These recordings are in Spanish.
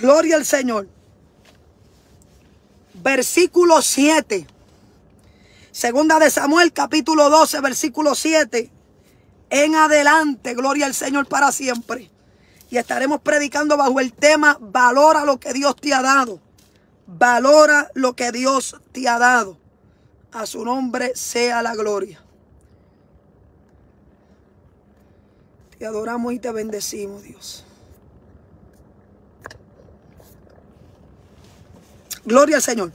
Gloria al Señor. Versículo 7. Segunda de Samuel, capítulo 12, versículo 7. En adelante, gloria al Señor para siempre. Y estaremos predicando bajo el tema, valora lo que Dios te ha dado. Valora lo que Dios te ha dado. A su nombre sea la gloria. Te adoramos y te bendecimos, Dios. Gloria al Señor.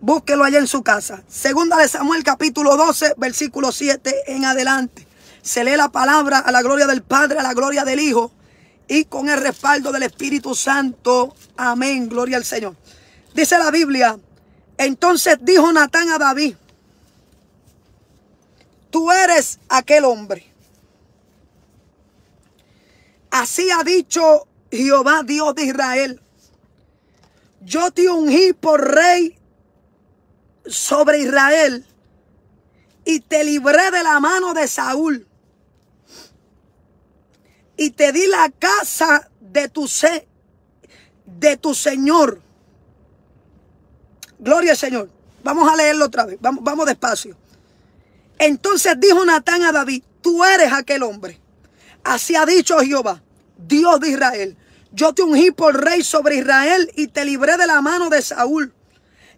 Búsquelo allá en su casa. Segunda de Samuel capítulo 12, versículo 7 en adelante. Se lee la palabra a la gloria del Padre, a la gloria del Hijo y con el respaldo del Espíritu Santo. Amén. Gloria al Señor. Dice la Biblia. Entonces dijo Natán a David, tú eres aquel hombre. Así ha dicho Jehová Dios de Israel yo te ungí por rey sobre Israel y te libré de la mano de Saúl y te di la casa de tu de tu Señor. Gloria al Señor. Vamos a leerlo otra vez. Vamos, vamos despacio. Entonces dijo Natán a David, tú eres aquel hombre. Así ha dicho Jehová, Dios de Israel yo te ungí por rey sobre Israel y te libré de la mano de Saúl.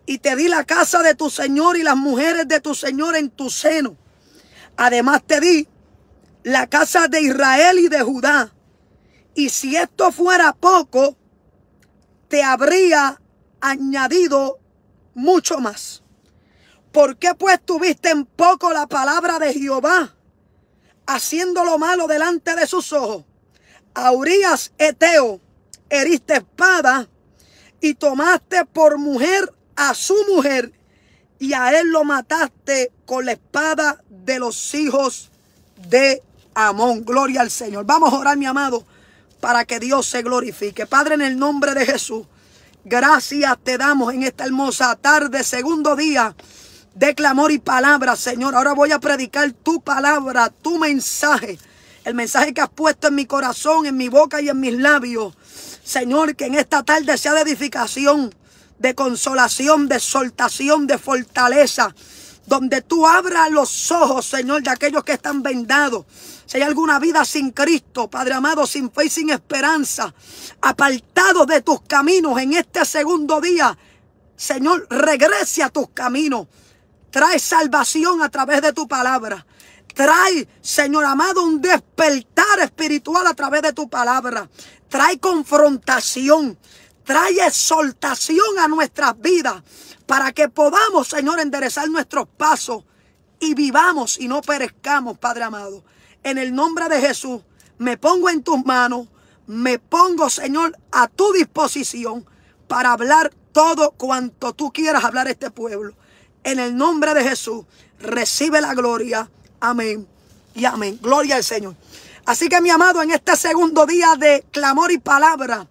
Y te di la casa de tu señor y las mujeres de tu señor en tu seno. Además te di la casa de Israel y de Judá. Y si esto fuera poco, te habría añadido mucho más. ¿Por qué pues tuviste en poco la palabra de Jehová, haciendo lo malo delante de sus ojos? a Eteo heriste espada y tomaste por mujer a su mujer y a él lo mataste con la espada de los hijos de Amón. Gloria al Señor. Vamos a orar, mi amado, para que Dios se glorifique. Padre, en el nombre de Jesús, gracias te damos en esta hermosa tarde, segundo día de clamor y palabra, Señor. Ahora voy a predicar tu palabra, tu mensaje el mensaje que has puesto en mi corazón, en mi boca y en mis labios. Señor, que en esta tarde sea de edificación, de consolación, de exaltación, de fortaleza. Donde tú abras los ojos, Señor, de aquellos que están vendados. Si hay alguna vida sin Cristo, Padre amado, sin fe y sin esperanza, apartado de tus caminos en este segundo día, Señor, regrese a tus caminos. Trae salvación a través de tu palabra. Trae, Señor amado, un despertar espiritual a través de tu palabra. Trae confrontación. Trae exhortación a nuestras vidas para que podamos, Señor, enderezar nuestros pasos y vivamos y no perezcamos, Padre amado. En el nombre de Jesús, me pongo en tus manos, me pongo, Señor, a tu disposición para hablar todo cuanto tú quieras hablar a este pueblo. En el nombre de Jesús, recibe la gloria Amén. Y amén. Gloria al Señor. Así que mi amado, en este segundo día de clamor y palabra,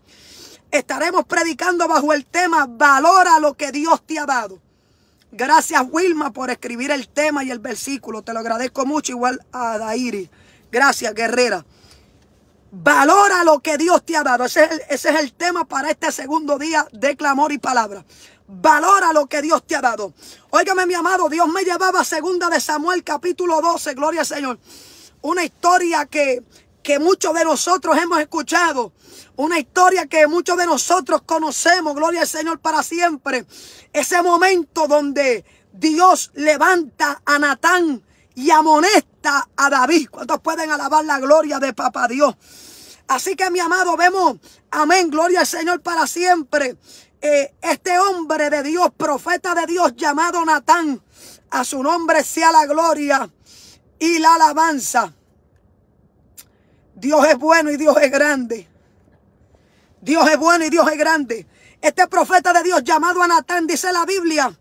estaremos predicando bajo el tema Valora lo que Dios te ha dado. Gracias Wilma por escribir el tema y el versículo. Te lo agradezco mucho, igual a Dairi. Gracias, guerrera. Valora lo que Dios te ha dado. Ese es, el, ese es el tema para este segundo día de clamor y palabra. Valora lo que Dios te ha dado. Óigame, mi amado, Dios me llevaba segunda de Samuel, capítulo 12, gloria al Señor. Una historia que, que muchos de nosotros hemos escuchado. Una historia que muchos de nosotros conocemos, gloria al Señor, para siempre. Ese momento donde Dios levanta a Natán y amonesta a David. ¿Cuántos pueden alabar la gloria de Papá Dios? Así que mi amado, vemos, amén, gloria al Señor para siempre, eh, este hombre de Dios, profeta de Dios llamado Natán, a su nombre sea la gloria y la alabanza. Dios es bueno y Dios es grande. Dios es bueno y Dios es grande. Este profeta de Dios llamado a Natán dice la Biblia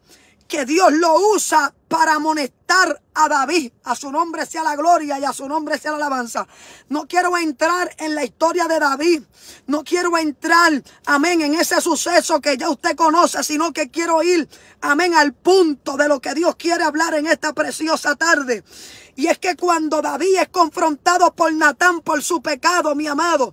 que Dios lo usa para amonestar a David. A su nombre sea la gloria y a su nombre sea la alabanza. No quiero entrar en la historia de David. No quiero entrar, amén, en ese suceso que ya usted conoce, sino que quiero ir, amén, al punto de lo que Dios quiere hablar en esta preciosa tarde. Y es que cuando David es confrontado por Natán por su pecado, mi amado,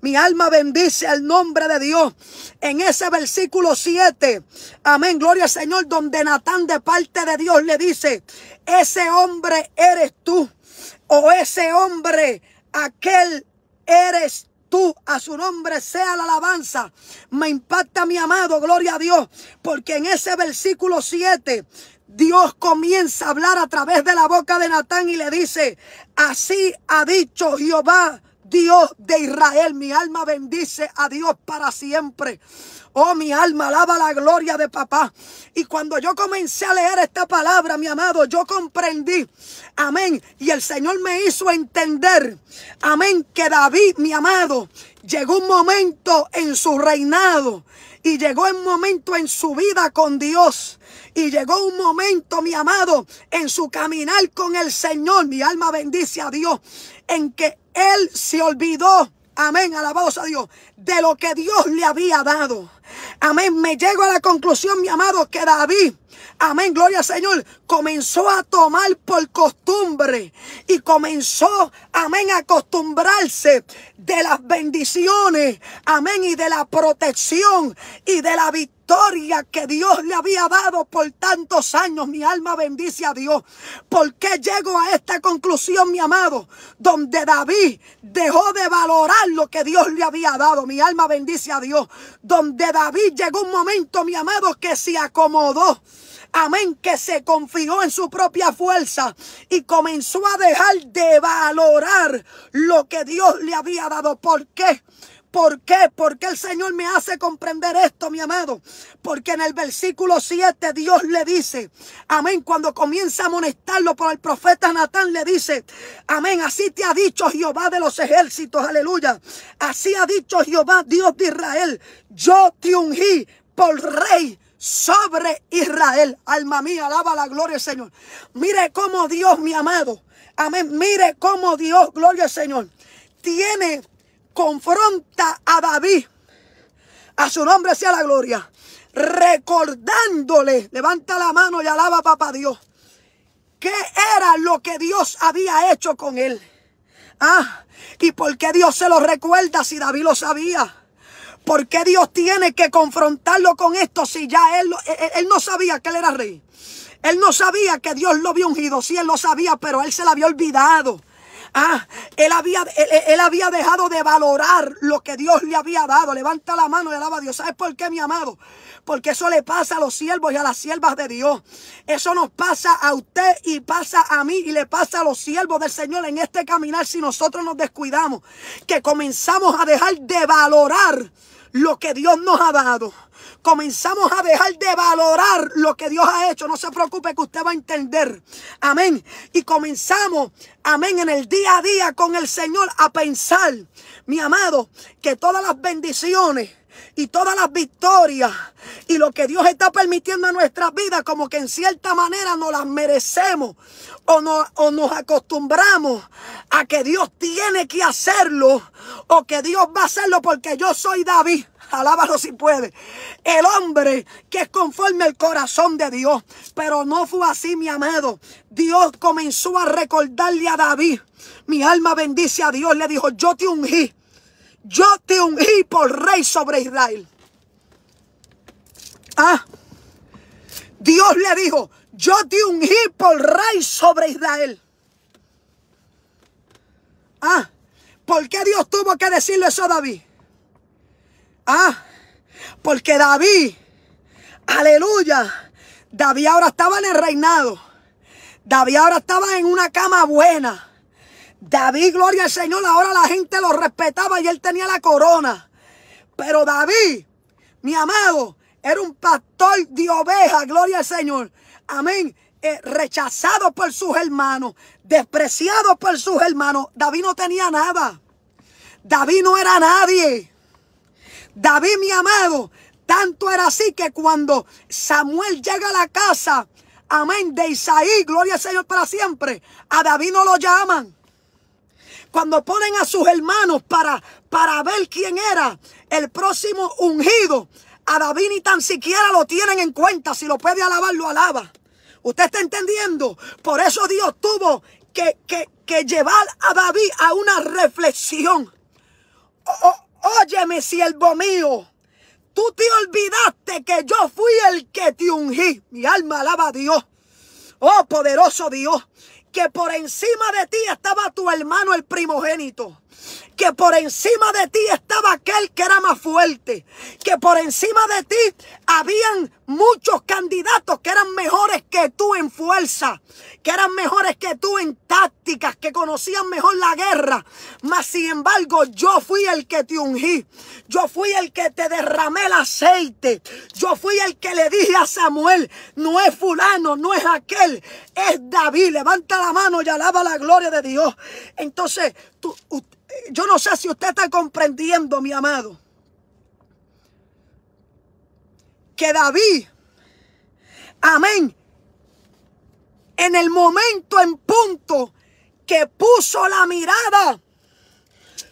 mi alma bendice al nombre de Dios. En ese versículo 7, amén, gloria al Señor, donde Natán de parte de Dios le dice, ese hombre eres tú, o ese hombre, aquel eres tú, a su nombre sea la alabanza. Me impacta mi amado, gloria a Dios, porque en ese versículo 7 Dios comienza a hablar a través de la boca de Natán y le dice, así ha dicho Jehová Dios de Israel. Mi alma bendice a Dios para siempre. Oh, mi alma alaba la gloria de papá. Y cuando yo comencé a leer esta palabra, mi amado, yo comprendí. Amén. Y el Señor me hizo entender. Amén. Que David, mi amado, llegó un momento en su reinado. Y llegó un momento en su vida con Dios. Y llegó un momento, mi amado, en su caminar con el Señor. Mi alma bendice a Dios. En que él se olvidó. Amén, alabados a Dios, de lo que Dios le había dado. Amén, me llego a la conclusión, mi amado, que David amén, gloria al Señor, comenzó a tomar por costumbre y comenzó, amén, a acostumbrarse de las bendiciones, amén, y de la protección y de la victoria que Dios le había dado por tantos años. Mi alma bendice a Dios. ¿Por qué llego a esta conclusión, mi amado? Donde David dejó de valorar lo que Dios le había dado. Mi alma bendice a Dios. Donde David llegó un momento, mi amado, que se acomodó amén, que se confió en su propia fuerza y comenzó a dejar de valorar lo que Dios le había dado. ¿Por qué? ¿Por qué? Porque el Señor me hace comprender esto, mi amado. Porque en el versículo 7 Dios le dice, amén, cuando comienza a amonestarlo por el profeta Natán, le dice, amén, así te ha dicho Jehová de los ejércitos, aleluya. Así ha dicho Jehová, Dios de Israel, yo te ungí por rey sobre Israel. Alma mía, alaba la gloria del Señor. Mire cómo Dios, mi amado. Amén. Mire cómo Dios, gloria al Señor. Tiene, confronta a David. A su nombre sea la gloria. Recordándole, levanta la mano y alaba papá Dios. ¿Qué era lo que Dios había hecho con él? Ah, y porque Dios se lo recuerda si David lo sabía. ¿Por qué Dios tiene que confrontarlo con esto si ya él, él, no sabía que él era rey? Él no sabía que Dios lo había ungido. Sí, él lo sabía, pero él se lo había olvidado. Ah, él había, él, él, había dejado de valorar lo que Dios le había dado. Levanta la mano y alaba a Dios. ¿Sabes por qué, mi amado? Porque eso le pasa a los siervos y a las siervas de Dios. Eso nos pasa a usted y pasa a mí y le pasa a los siervos del Señor en este caminar si nosotros nos descuidamos. Que comenzamos a dejar de valorar lo que Dios nos ha dado, comenzamos a dejar de valorar lo que Dios ha hecho, no se preocupe que usted va a entender. Amén. Y comenzamos, amén, en el día a día con el Señor a pensar, mi amado, que todas las bendiciones y todas las victorias y lo que Dios está permitiendo en nuestras vidas, como que en cierta manera nos las merecemos o, no, o nos acostumbramos a que Dios tiene que hacerlo o que Dios va a hacerlo porque yo soy David. Alábalo si puede. El hombre que es conforme al corazón de Dios. Pero no fue así, mi amado. Dios comenzó a recordarle a David. Mi alma bendice a Dios. Le dijo, yo te ungí yo te ungí por rey sobre Israel. Ah, Dios le dijo, yo te ungí por rey sobre Israel. Ah, ¿por qué Dios tuvo que decirle eso a David? Ah, porque David, aleluya, David ahora estaba en el reinado. David ahora estaba en una cama buena. David, gloria al Señor, ahora la gente lo respetaba y él tenía la corona. Pero David, mi amado, era un pastor de ovejas, gloria al Señor. Amén. Eh, rechazado por sus hermanos, despreciado por sus hermanos. David no tenía nada. David no era nadie. David, mi amado, tanto era así que cuando Samuel llega a la casa, amén, de Isaí, gloria al Señor para siempre, a David no lo llaman cuando ponen a sus hermanos para, para ver quién era el próximo ungido, a David ni tan siquiera lo tienen en cuenta. Si lo puede alabar, lo alaba. ¿Usted está entendiendo? Por eso Dios tuvo que, que, llevar a David a una reflexión. óyeme, siervo mío. Tú te olvidaste que yo fui el que te ungí. Mi alma alaba a Dios. Oh, poderoso Dios que por encima de ti estaba tu hermano el primogénito que por encima de ti estaba aquel que era más fuerte, que por encima de ti habían muchos candidatos que eran mejores que tú en fuerza, que eran mejores que tú en tácticas, que conocían mejor la guerra. Mas sin embargo, yo fui el que te ungí, yo fui el que te derramé el aceite, yo fui el que le dije a Samuel, no es fulano, no es aquel, es David. Levanta la mano y alaba la gloria de Dios. Entonces, tú, yo no sé si usted está comprendiendo, mi amado, que David, amén, en el momento en punto que puso la mirada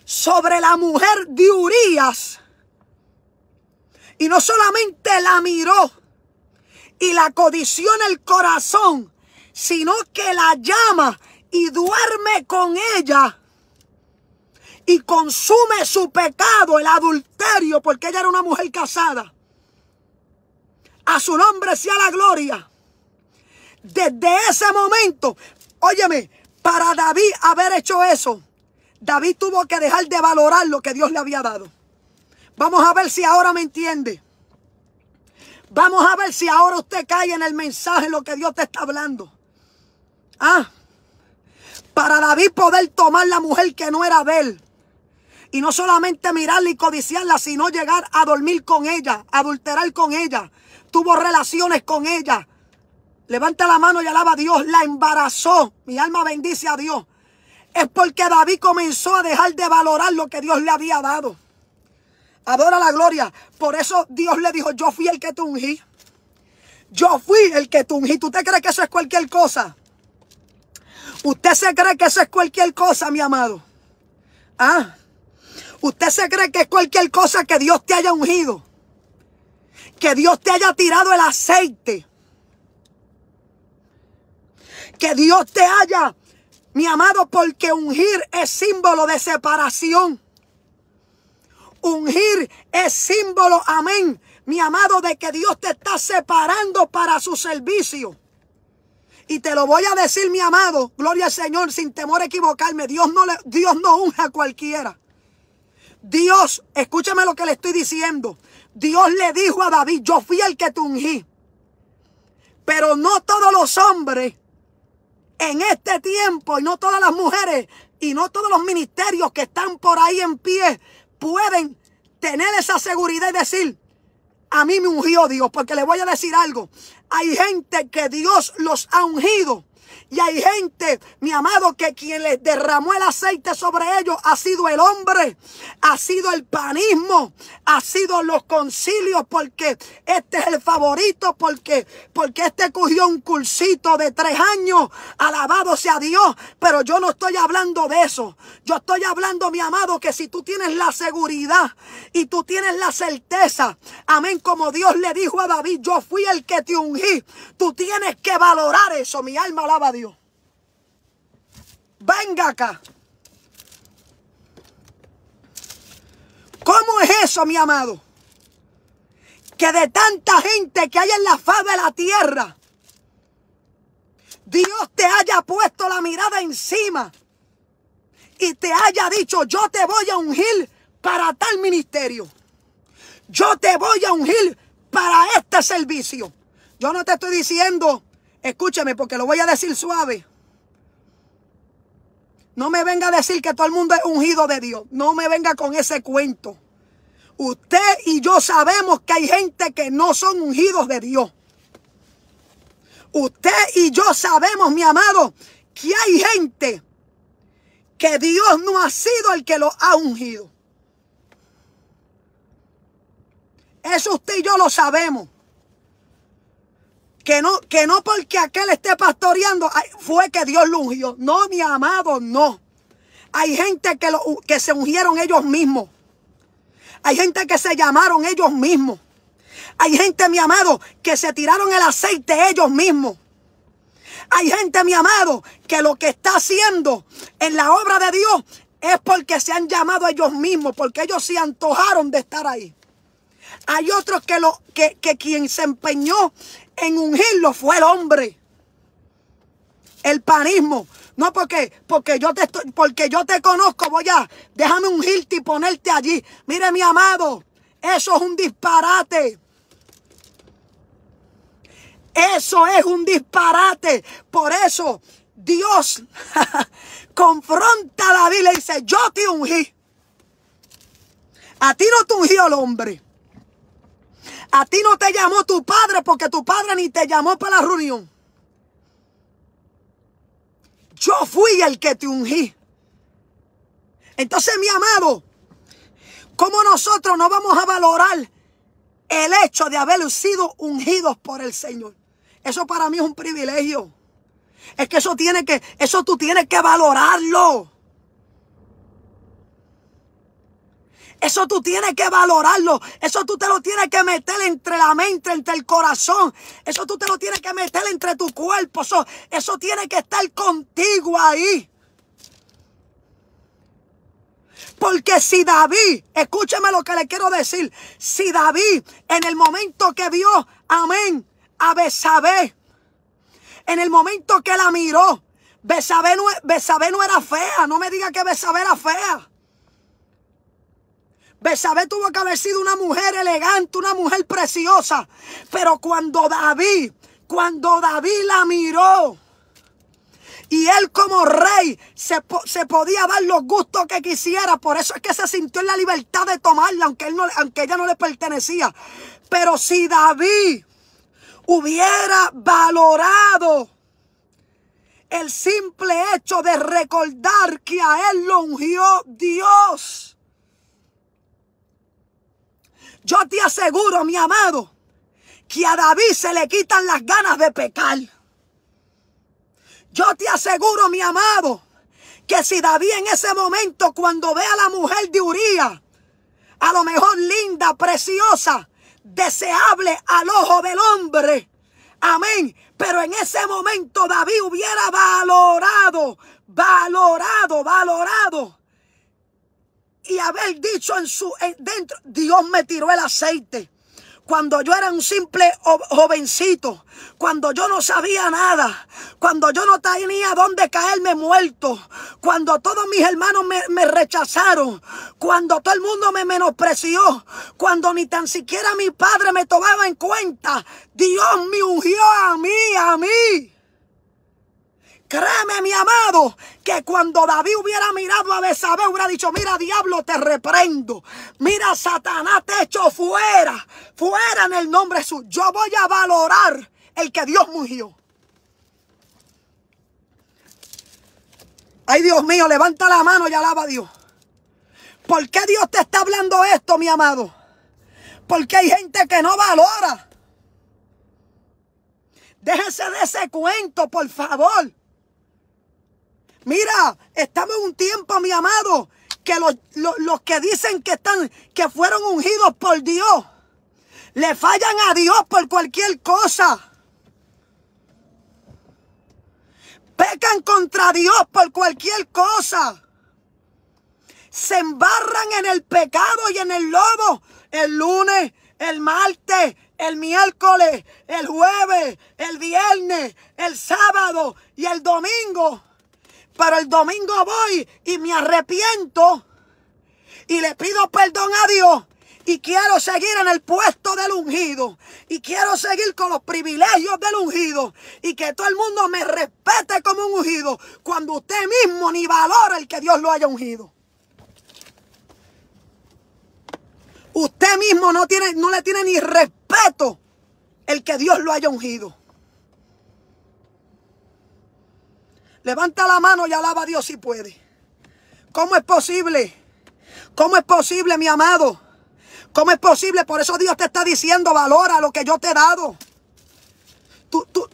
sobre la mujer de Urias, y no solamente la miró y la codició en el corazón, sino que la llama y duerme con ella y consume su pecado, el adulterio, porque ella era una mujer casada. A su nombre sea la gloria. Desde ese momento, óyeme, para David haber hecho eso, David tuvo que dejar de valorar lo que Dios le había dado. Vamos a ver si ahora me entiende. Vamos a ver si ahora usted cae en el mensaje, lo que Dios te está hablando. Ah, para David poder tomar la mujer que no era de él, y no solamente mirarla y codiciarla, sino llegar a dormir con ella, adulterar con ella. Tuvo relaciones con ella. Levanta la mano y alaba a Dios. La embarazó. Mi alma bendice a Dios. Es porque David comenzó a dejar de valorar lo que Dios le había dado. Adora la gloria. Por eso Dios le dijo, yo fui el que te ungí. Yo fui el que te ungí. ¿Tú te crees que eso es cualquier cosa? ¿Usted se cree que eso es cualquier cosa, mi amado? Ah, Usted se cree que es cualquier cosa que Dios te haya ungido. Que Dios te haya tirado el aceite. Que Dios te haya, mi amado, porque ungir es símbolo de separación. Ungir es símbolo, amén, mi amado, de que Dios te está separando para su servicio. Y te lo voy a decir, mi amado, gloria al Señor, sin temor a equivocarme, Dios no, Dios no unge a cualquiera. Dios, escúchame lo que le estoy diciendo. Dios le dijo a David, yo fui el que te ungí. Pero no todos los hombres en este tiempo y no todas las mujeres y no todos los ministerios que están por ahí en pie pueden tener esa seguridad y decir, a mí me ungió Dios, porque le voy a decir algo. Hay gente que Dios los ha ungido y hay gente, mi amado, que quien les derramó el aceite sobre ellos ha sido el hombre, ha sido el panismo, ha sido los concilios, porque este es el favorito, porque, porque este cogió un cursito de tres años, alabado sea Dios, pero yo no estoy hablando de eso. Yo estoy hablando, mi amado, que si tú tienes la seguridad y tú tienes la certeza, amén, como Dios le dijo a David, yo fui el que te ungí, tú tienes que valorar eso, mi alma alaba a Venga acá. ¿Cómo es eso, mi amado? Que de tanta gente que hay en la faz de la tierra, Dios te haya puesto la mirada encima y te haya dicho, yo te voy a ungir para tal ministerio. Yo te voy a ungir para este servicio. Yo no te estoy diciendo, escúchame porque lo voy a decir suave. No me venga a decir que todo el mundo es ungido de Dios. No me venga con ese cuento. Usted y yo sabemos que hay gente que no son ungidos de Dios. Usted y yo sabemos, mi amado, que hay gente que Dios no ha sido el que lo ha ungido. Eso usted y yo lo sabemos. Que no, que no porque aquel esté pastoreando fue que Dios lo ungió. No, mi amado, no. Hay gente que, lo, que se ungieron ellos mismos. Hay gente que se llamaron ellos mismos. Hay gente, mi amado, que se tiraron el aceite ellos mismos. Hay gente, mi amado, que lo que está haciendo en la obra de Dios es porque se han llamado ellos mismos, porque ellos se antojaron de estar ahí. Hay otros que, lo, que, que quien se empeñó en ungirlo fue el hombre. El panismo. No porque, porque yo te estoy, porque yo te conozco, voy a, déjame ungirte y ponerte allí. Mire, mi amado, eso es un disparate. Eso es un disparate. Por eso Dios confronta a David y le dice, yo te ungí. A ti no te ungió el hombre. A ti no te llamó tu padre porque tu padre ni te llamó para la reunión. Yo fui el que te ungí. Entonces, mi amado, ¿cómo nosotros no vamos a valorar el hecho de haber sido ungidos por el Señor? Eso para mí es un privilegio. Es que eso tiene que, eso tú tienes que valorarlo. Eso tú tienes que valorarlo. Eso tú te lo tienes que meter entre la mente, entre el corazón. Eso tú te lo tienes que meter entre tu cuerpo. Eso, eso tiene que estar contigo ahí. Porque si David, escúcheme lo que le quiero decir, si David en el momento que vio, amén, a Besabé, en el momento que la miró, no, Besabé no era fea, no me diga que Besabé era fea. Besabé tuvo que haber sido una mujer elegante, una mujer preciosa. Pero cuando David, cuando David la miró, y él como rey se, podía dar los gustos que quisiera. Por eso es que se sintió en la libertad de tomarla, aunque, él no, aunque ella no le pertenecía. Pero si David hubiera valorado el simple hecho de recordar que a él lo ungió Dios yo te aseguro, mi amado, que a David se le quitan las ganas de pecar. Yo te aseguro, mi amado, que si David en ese momento, cuando ve a la mujer de Uría, a lo mejor linda, preciosa, deseable al ojo del hombre, amén. Pero en ese momento David hubiera valorado, valorado, valorado y haber dicho en su dentro, Dios me tiró el aceite. Cuando yo era un simple jovencito, cuando yo no sabía nada, cuando yo no tenía dónde caerme muerto, cuando todos mis hermanos me, rechazaron, cuando todo el mundo me menospreció, cuando ni tan siquiera mi padre me tomaba en cuenta, Dios me ungió Créeme, mi amado, que cuando David hubiera mirado a Besabé, hubiera dicho, mira, diablo, te reprendo. Mira, Satanás, te echo fuera. Fuera en el nombre de Yo voy a valorar el que Dios murió. Ay, Dios mío, levanta la mano y alaba a Dios. ¿Por qué Dios te está hablando esto, mi amado? Porque hay gente que no valora. Déjense de ese cuento, por favor. Mira, estamos en un tiempo, mi amado, que los, que dicen que están, que fueron ungidos por Dios, le fallan a Dios por cualquier cosa. Pecan contra Dios por cualquier cosa. Se embarran en el pecado y en el lobo. El lunes, el martes, el miércoles, el jueves, el viernes, el sábado y el domingo. Pero el domingo voy y me arrepiento y le pido perdón a Dios. Y quiero seguir en el puesto del ungido. Y quiero seguir con los privilegios del ungido. Y que todo el mundo me respete como un ungido. Cuando usted mismo ni valora el que Dios lo haya ungido. Usted mismo no, tiene, no le tiene ni respeto el que Dios lo haya ungido. Levanta la mano y alaba a Dios si puede. ¿Cómo es posible? ¿Cómo es posible, mi amado? ¿Cómo es posible? Por eso Dios te está diciendo, valora lo que yo te he dado. Tú, tú,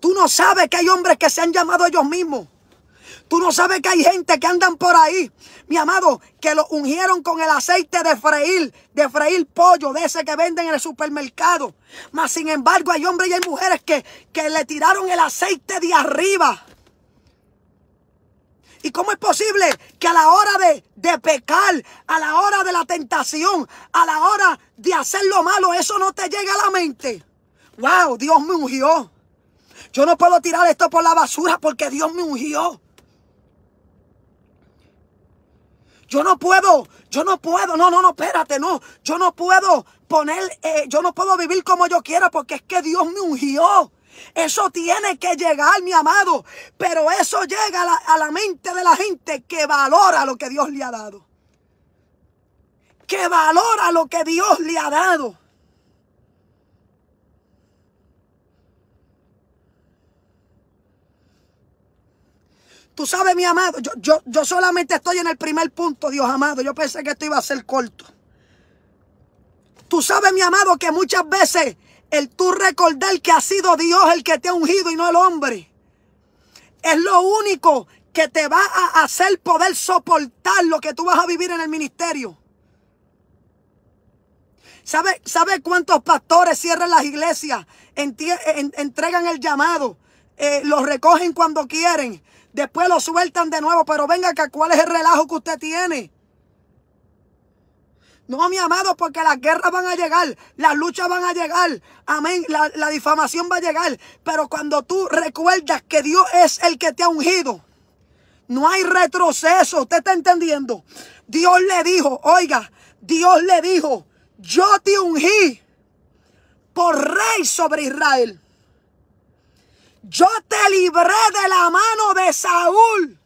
tú no sabes que hay hombres que se han llamado ellos mismos. Tú no sabes que hay gente que andan por ahí, mi amado, que lo ungieron con el aceite de freír, de freír pollo, de ese que venden en el supermercado. Mas sin embargo, hay hombres y hay mujeres que, que le tiraron el aceite de arriba. ¿Y cómo es posible que a la hora de, pecar, a la hora de la tentación, a la hora de hacer lo malo, eso no te llega a la mente? ¡Wow! Dios me ungió. Yo no puedo tirar esto por la basura porque Dios me ungió. Yo no puedo, yo no puedo, no, no, no, espérate, no. Yo no puedo poner, eh, yo no puedo vivir como yo quiera porque es que Dios me ungió. Eso tiene que llegar, mi amado. Pero eso llega a la, mente de la gente que valora lo que Dios le ha dado. Que valora lo que Dios le ha dado. Tú sabes, mi amado, yo, yo, yo, solamente estoy en el primer punto, Dios amado. Yo pensé que esto iba a ser corto. Tú sabes, mi amado, que muchas veces el tú recordar que ha sido Dios el que te ha ungido y no el hombre. Es lo único que te va a hacer poder soportar lo que tú vas a vivir en el ministerio. ¿Sabe, cuántos pastores cierran las iglesias? entregan el llamado. Eh, los recogen cuando quieren. Después los sueltan de nuevo. Pero venga acá, ¿cuál es el relajo que usted tiene? No, mi amado, porque las guerras van a llegar, las luchas van a llegar, amén, la, difamación va a llegar. Pero cuando tú recuerdas que Dios es el que te ha ungido, no hay retroceso, ¿usted está entendiendo? Dios le dijo, oiga, Dios le dijo, yo te ungí por rey sobre Israel. Yo te libré de la mano de Saúl.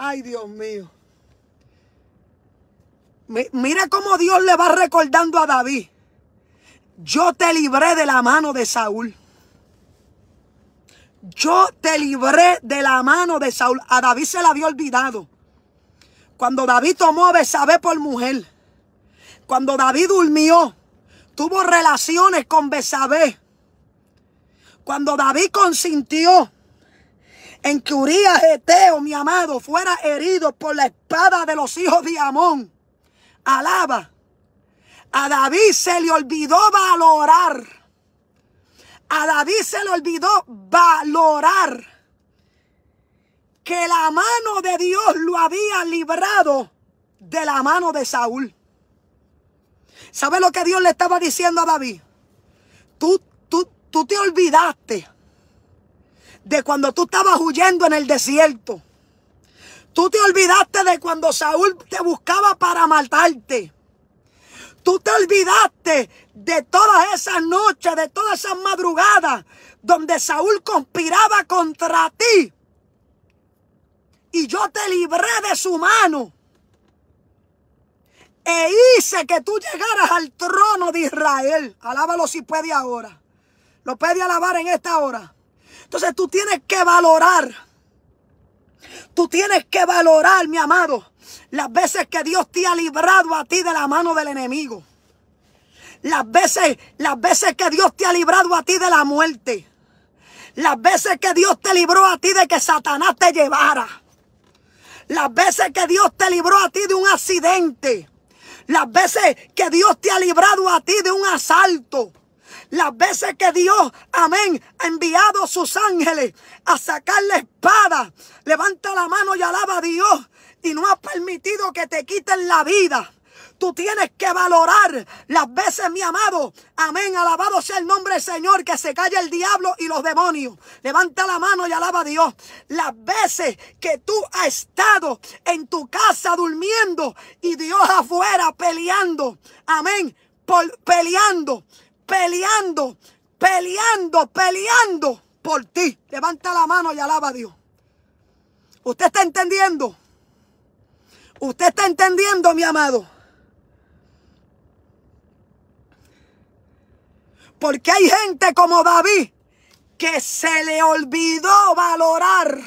Ay, Dios mío. Mira cómo Dios le va recordando a David. Yo te libré de la mano de Saúl. Yo te libré de la mano de Saúl. A David se la había olvidado. Cuando David tomó a Besabé por mujer. Cuando David durmió. Tuvo relaciones con Besabé. Cuando David consintió en que Urias Eteo, mi amado, fuera herido por la espada de los hijos de Amón. Alaba. A David se le olvidó valorar. A David se le olvidó valorar que la mano de Dios lo había librado de la mano de Saúl. ¿Sabe lo que Dios le estaba diciendo a David? Tú, tú, tú te olvidaste de cuando tú estabas huyendo en el desierto. Tú te olvidaste de cuando Saúl te buscaba para matarte. Tú te olvidaste de todas esas noches, de todas esas madrugadas donde Saúl conspiraba contra ti. Y yo te libré de su mano. E hice que tú llegaras al trono de Israel. Alábalo si puede ahora. Lo puede alabar en esta hora. Entonces tú tienes que valorar. Tú tienes que valorar, mi amado, las veces que Dios te ha librado a ti de la mano del enemigo. Las veces, las veces que Dios te ha librado a ti de la muerte. Las veces que Dios te libró a ti de que Satanás te llevara. Las veces que Dios te libró a ti de un accidente. Las veces que Dios te ha librado a ti de un asalto. Las veces que Dios, amén, ha enviado sus ángeles a sacar la espada, levanta la mano y alaba a Dios y no ha permitido que te quiten la vida. Tú tienes que valorar las veces, mi amado. Amén. Alabado sea el nombre del Señor, que se calle el diablo y los demonios. Levanta la mano y alaba a Dios. Las veces que tú has estado en tu casa durmiendo y Dios afuera peleando. Amén. peleando peleando, peleando, peleando por ti. Levanta la mano y alaba a Dios. ¿Usted está entendiendo? ¿Usted está entendiendo, mi amado? Porque hay gente como David que se le olvidó valorar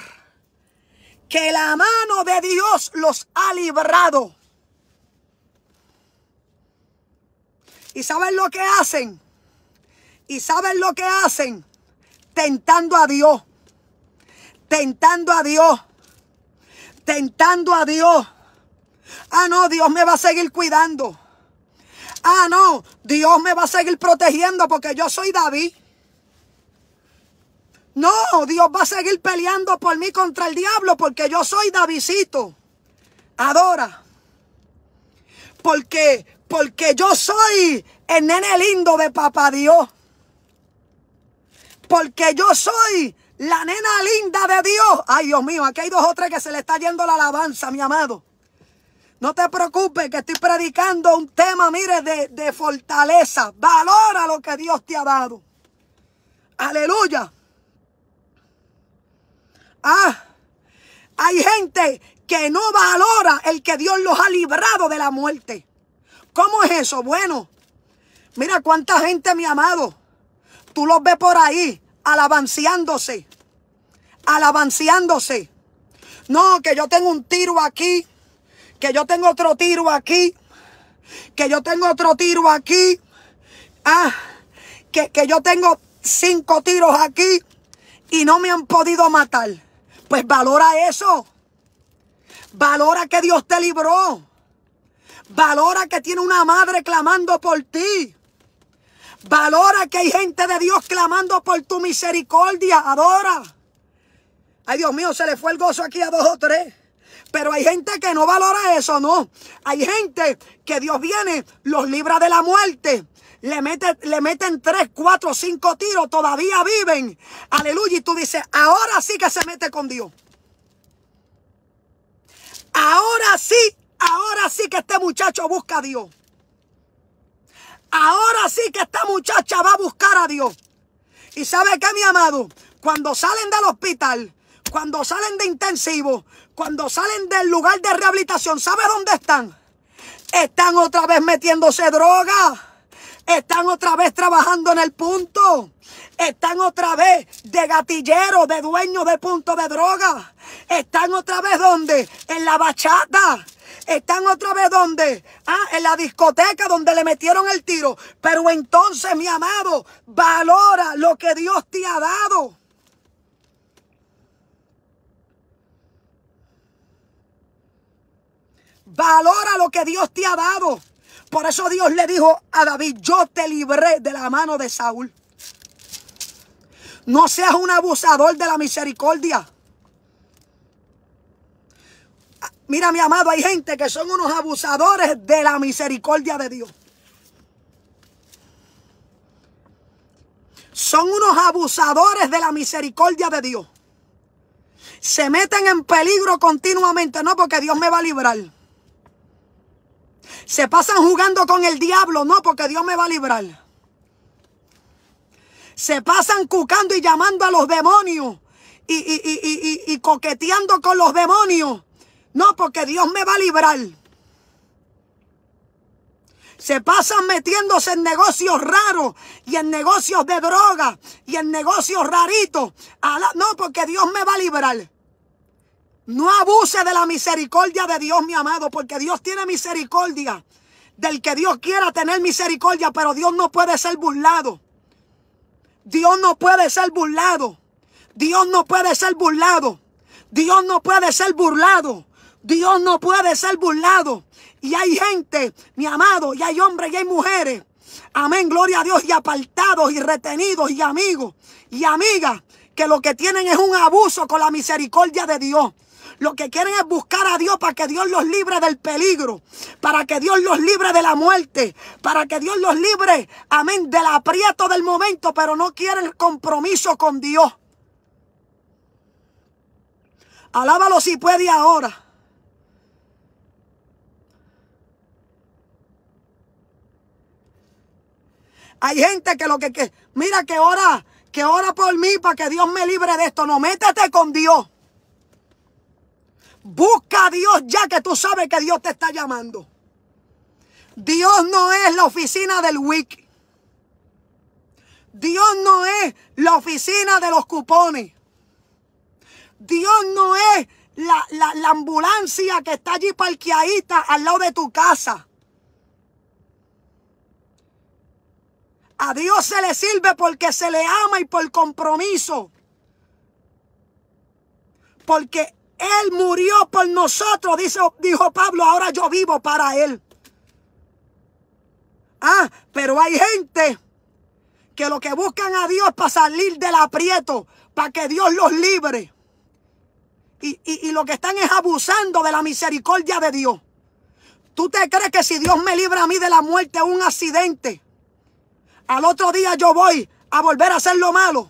que la mano de Dios los ha librado. ¿Y saben lo que hacen? ¿Y saben lo que hacen? Tentando a Dios. Tentando a Dios. Tentando a Dios. Ah, no, Dios me va a seguir cuidando. Ah, no, Dios me va a seguir protegiendo porque yo soy David. No, Dios va a seguir peleando por mí contra el diablo porque yo soy Davidcito. Adora. Porque, porque yo soy el nene lindo de papá Dios porque yo soy la nena linda de Dios. Ay, Dios mío, aquí hay dos o tres que se le está yendo la alabanza, mi amado. No te preocupes que estoy predicando un tema, mire, de, fortaleza. Valora lo que Dios te ha dado. Aleluya. Ah, hay gente que no valora el que Dios los ha librado de la muerte. ¿Cómo es eso? Bueno, mira cuánta gente, mi amado, Tú los ves por ahí, alabanciándose, alabanciándose. No, que yo tengo un tiro aquí, que yo tengo otro tiro aquí, que yo tengo otro tiro aquí. Ah, que, que yo tengo cinco tiros aquí y no me han podido matar. Pues valora eso. Valora que Dios te libró. Valora que tiene una madre clamando por ti. Valora que hay gente de Dios clamando por tu misericordia. Adora. Ay, Dios mío, se le fue el gozo aquí a dos o tres. Pero hay gente que no valora eso, no. Hay gente que Dios viene, los libra de la muerte. Le, le meten tres, cuatro, cinco tiros, todavía viven. Aleluya. Y tú dices, ahora sí que se mete con Dios. Ahora sí, ahora sí que este muchacho busca a Dios. Ahora sí que esta muchacha va a buscar a Dios. Y sabe que, mi amado, cuando salen del hospital, cuando salen de intensivo, cuando salen del lugar de rehabilitación, ¿sabe dónde están? Están otra vez metiéndose droga. Están otra vez trabajando en el punto. Están otra vez de gatillero, de dueño de punto de droga. Están otra vez donde? En la bachata. Están otra vez donde? Ah, en la discoteca donde le metieron el tiro. Pero entonces, mi amado, valora lo que Dios te ha dado. Valora lo que Dios te ha dado. Por eso Dios le dijo a David, yo te libré de la mano de Saúl. No seas un abusador de la misericordia. Mira, mi amado, hay gente que son unos abusadores de la misericordia de Dios. Son unos abusadores de la misericordia de Dios. Se meten en peligro continuamente, no porque Dios me va a librar. Se pasan jugando con el diablo, no porque Dios me va a librar. Se pasan cucando y llamando a los demonios y, y coqueteando con los demonios no, porque Dios me va a librar. Se pasan metiéndose en negocios raros y en negocios de droga y en negocios raritos. No, porque Dios me va a librar. No abuse de la misericordia de Dios, mi amado, porque Dios tiene misericordia. Del que Dios quiera tener misericordia, pero Dios no puede ser burlado. Dios no puede ser burlado. Dios no puede ser burlado. Dios no puede ser burlado. Dios no puede ser burlado. Y hay gente, mi amado, y hay hombres y hay mujeres. Amén, gloria a Dios. Y apartados y retenidos y amigos y amigas que lo que tienen es un abuso con la misericordia de Dios. Lo que quieren es buscar a Dios para que Dios los libre del peligro, para que Dios los libre de la muerte, para que Dios los libre, amén, del aprieto del momento, pero no quieren compromiso con Dios. Alábalo si puede ahora. Hay gente que lo que, mira que ora, que ora por mí para que Dios me libre de esto. No, métete con Dios. Busca a Dios ya que tú sabes que Dios te está llamando. Dios no es la oficina del WIC. Dios no es la oficina de los cupones. Dios no es la, la ambulancia que está allí parqueadita al lado de tu casa. A Dios se le sirve porque se le ama y por compromiso. Porque Él murió por nosotros, dice, dijo Pablo, ahora yo vivo para Él. Ah, pero hay gente que lo que buscan a Dios es para salir del aprieto, para que Dios los libre. Y, lo que están es abusando de la misericordia de Dios. ¿Tú te crees que si Dios me libra a mí de la muerte, un accidente, al otro día yo voy a volver a hacer lo malo.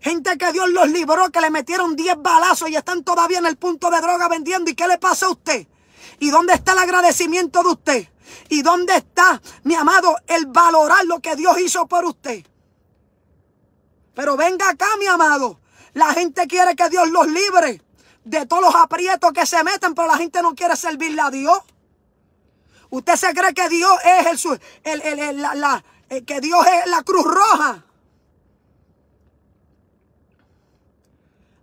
Gente que Dios los libró, que le metieron 10 balazos y están todavía en el punto de droga vendiendo. ¿Y qué le pasa a usted? ¿Y dónde está el agradecimiento de usted? ¿Y dónde está, mi amado, el valorar lo que Dios hizo por usted? Pero venga acá, mi amado. La gente quiere que Dios los libre de todos los aprietos que se meten, pero la gente no quiere servirle a Dios. ¿Usted se cree que Dios es el, el, la, eh, que Dios es la cruz roja?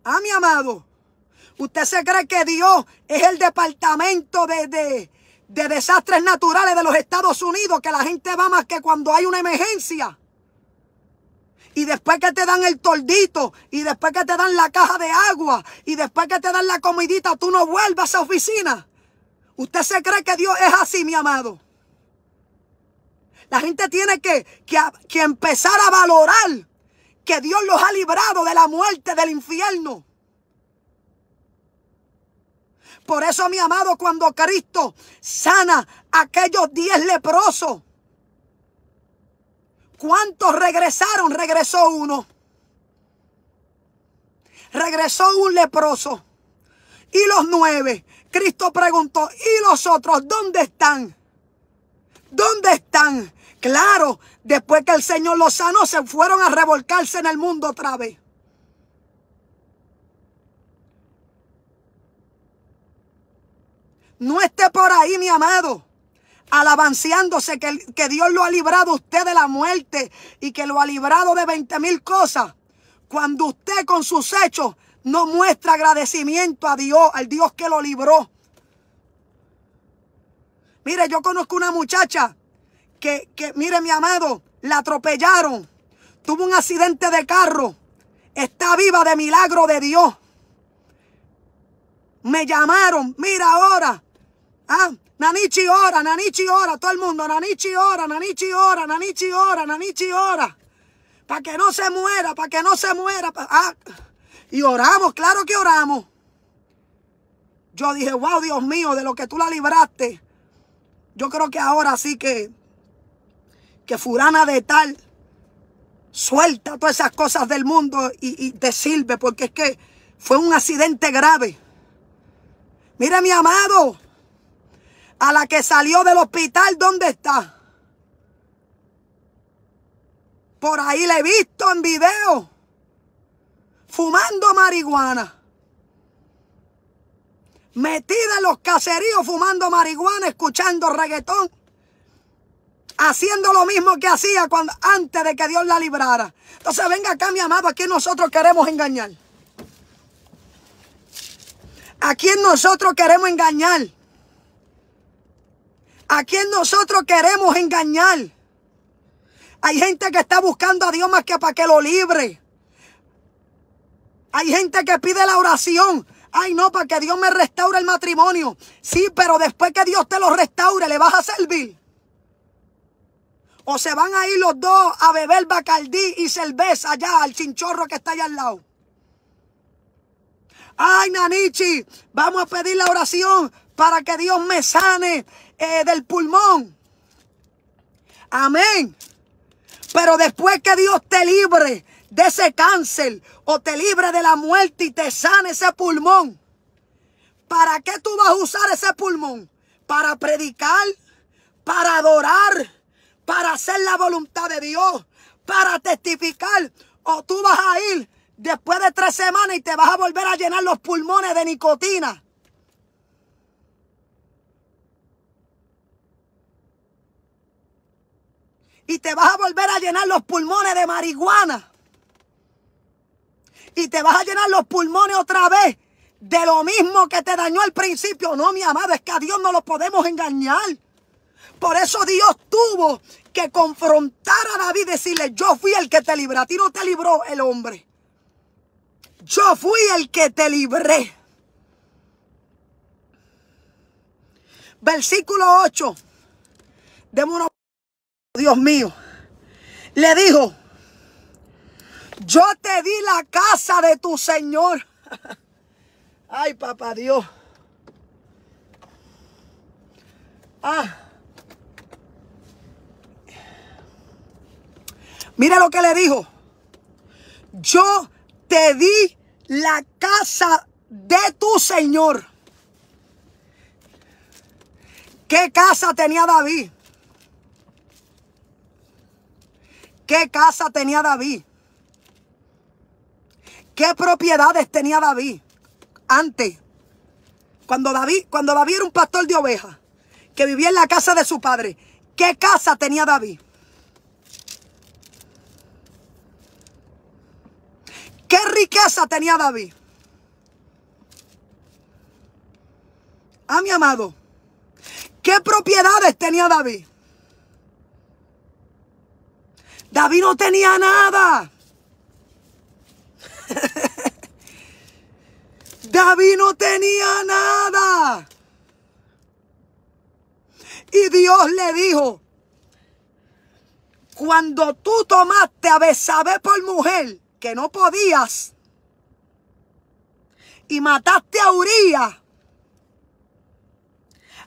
Ah, mi amado. ¿Usted se cree que Dios es el departamento de, de, de desastres naturales de los Estados Unidos? Que la gente va más que cuando hay una emergencia. Y después que te dan el tordito, y después que te dan la caja de agua, y después que te dan la comidita, tú no vuelvas a esa oficina. ¿Usted se cree que Dios es así, mi amado? La gente tiene que, que, empezar a valorar que Dios los ha librado de la muerte, del infierno. Por eso, mi amado, cuando Cristo sana aquellos diez leprosos, ¿cuántos regresaron? Regresó uno. Regresó un leproso. Y los nueve. Cristo preguntó, ¿y los otros dónde están? ¿Dónde están? Claro, después que el Señor los sanó, se fueron a revolcarse en el mundo otra vez. No esté por ahí, mi amado, alabanceándose que, que Dios lo ha librado usted de la muerte y que lo ha librado de 20 mil cosas. Cuando usted con sus hechos no muestra agradecimiento a Dios, al Dios que lo libró. Mire, yo conozco una muchacha que, que mire mi amado, la atropellaron, tuvo un accidente de carro, está viva de milagro de Dios. Me llamaron, mira ahora, ah, Nanichi ora, Nanichi ora, todo el mundo, Nanichi ora, Nanichi ora, Nanichi ora, Nanichi ora. Para que no se muera, para que no se muera. ah. Y oramos, claro que oramos. Yo dije, wow, Dios mío, de lo que tú la libraste. Yo creo que ahora sí que, que Furana de tal suelta todas esas cosas del mundo y, y te sirve, porque es que fue un accidente grave. Mira, mi amado, a la que salió del hospital, ¿dónde está? Por ahí la he visto en video fumando marihuana. Metida en los caseríos fumando marihuana, escuchando reggaetón. Haciendo lo mismo que hacía cuando, antes de que Dios la librara. Entonces venga acá mi amado, a nosotros queremos engañar. A quién nosotros queremos engañar. ¿A quién nosotros queremos engañar? Hay gente que está buscando a Dios más que para que lo libre. Hay gente que pide la oración. Ay, no, para que Dios me restaure el matrimonio. Sí, pero después que Dios te lo restaure, le vas a servir. O se van a ir los dos a beber bacardí y cerveza allá al chinchorro que está allá al lado. Ay, Nanichi, vamos a pedir la oración para que Dios me sane eh, del pulmón. Amén. Pero después que Dios te libre de ese cáncer o te libre de la muerte y te sane ese pulmón. ¿Para qué tú vas a usar ese pulmón? Para predicar, para adorar, para hacer la voluntad de Dios, para testificar. O tú vas a ir después de tres semanas y te vas a volver a llenar los pulmones de nicotina. Y te vas a volver a llenar los pulmones de marihuana y te vas a llenar los pulmones otra vez de lo mismo que te dañó al principio. No, mi amado, es que a Dios no lo podemos engañar. Por eso Dios tuvo que confrontar a David y decirle, yo fui el que te libré, a ti no te libró el hombre. Yo fui el que te libré. Versículo 8. Démonos. Dios mío. Le dijo, yo te di la casa de tu Señor. Ay, papá Dios. Ah. Mira lo que le dijo. Yo te di la casa de tu Señor. ¿Qué casa tenía David? ¿Qué casa tenía David? ¿Qué propiedades tenía David antes? Cuando David, cuando David era un pastor de ovejas, que vivía en la casa de su padre, ¿qué casa tenía David? ¿Qué riqueza tenía David? Ah, mi amado, ¿qué propiedades tenía David? David no tenía nada. David no tenía nada. Y Dios le dijo, cuando tú tomaste a Besabé por mujer, que no podías, y mataste a Uría,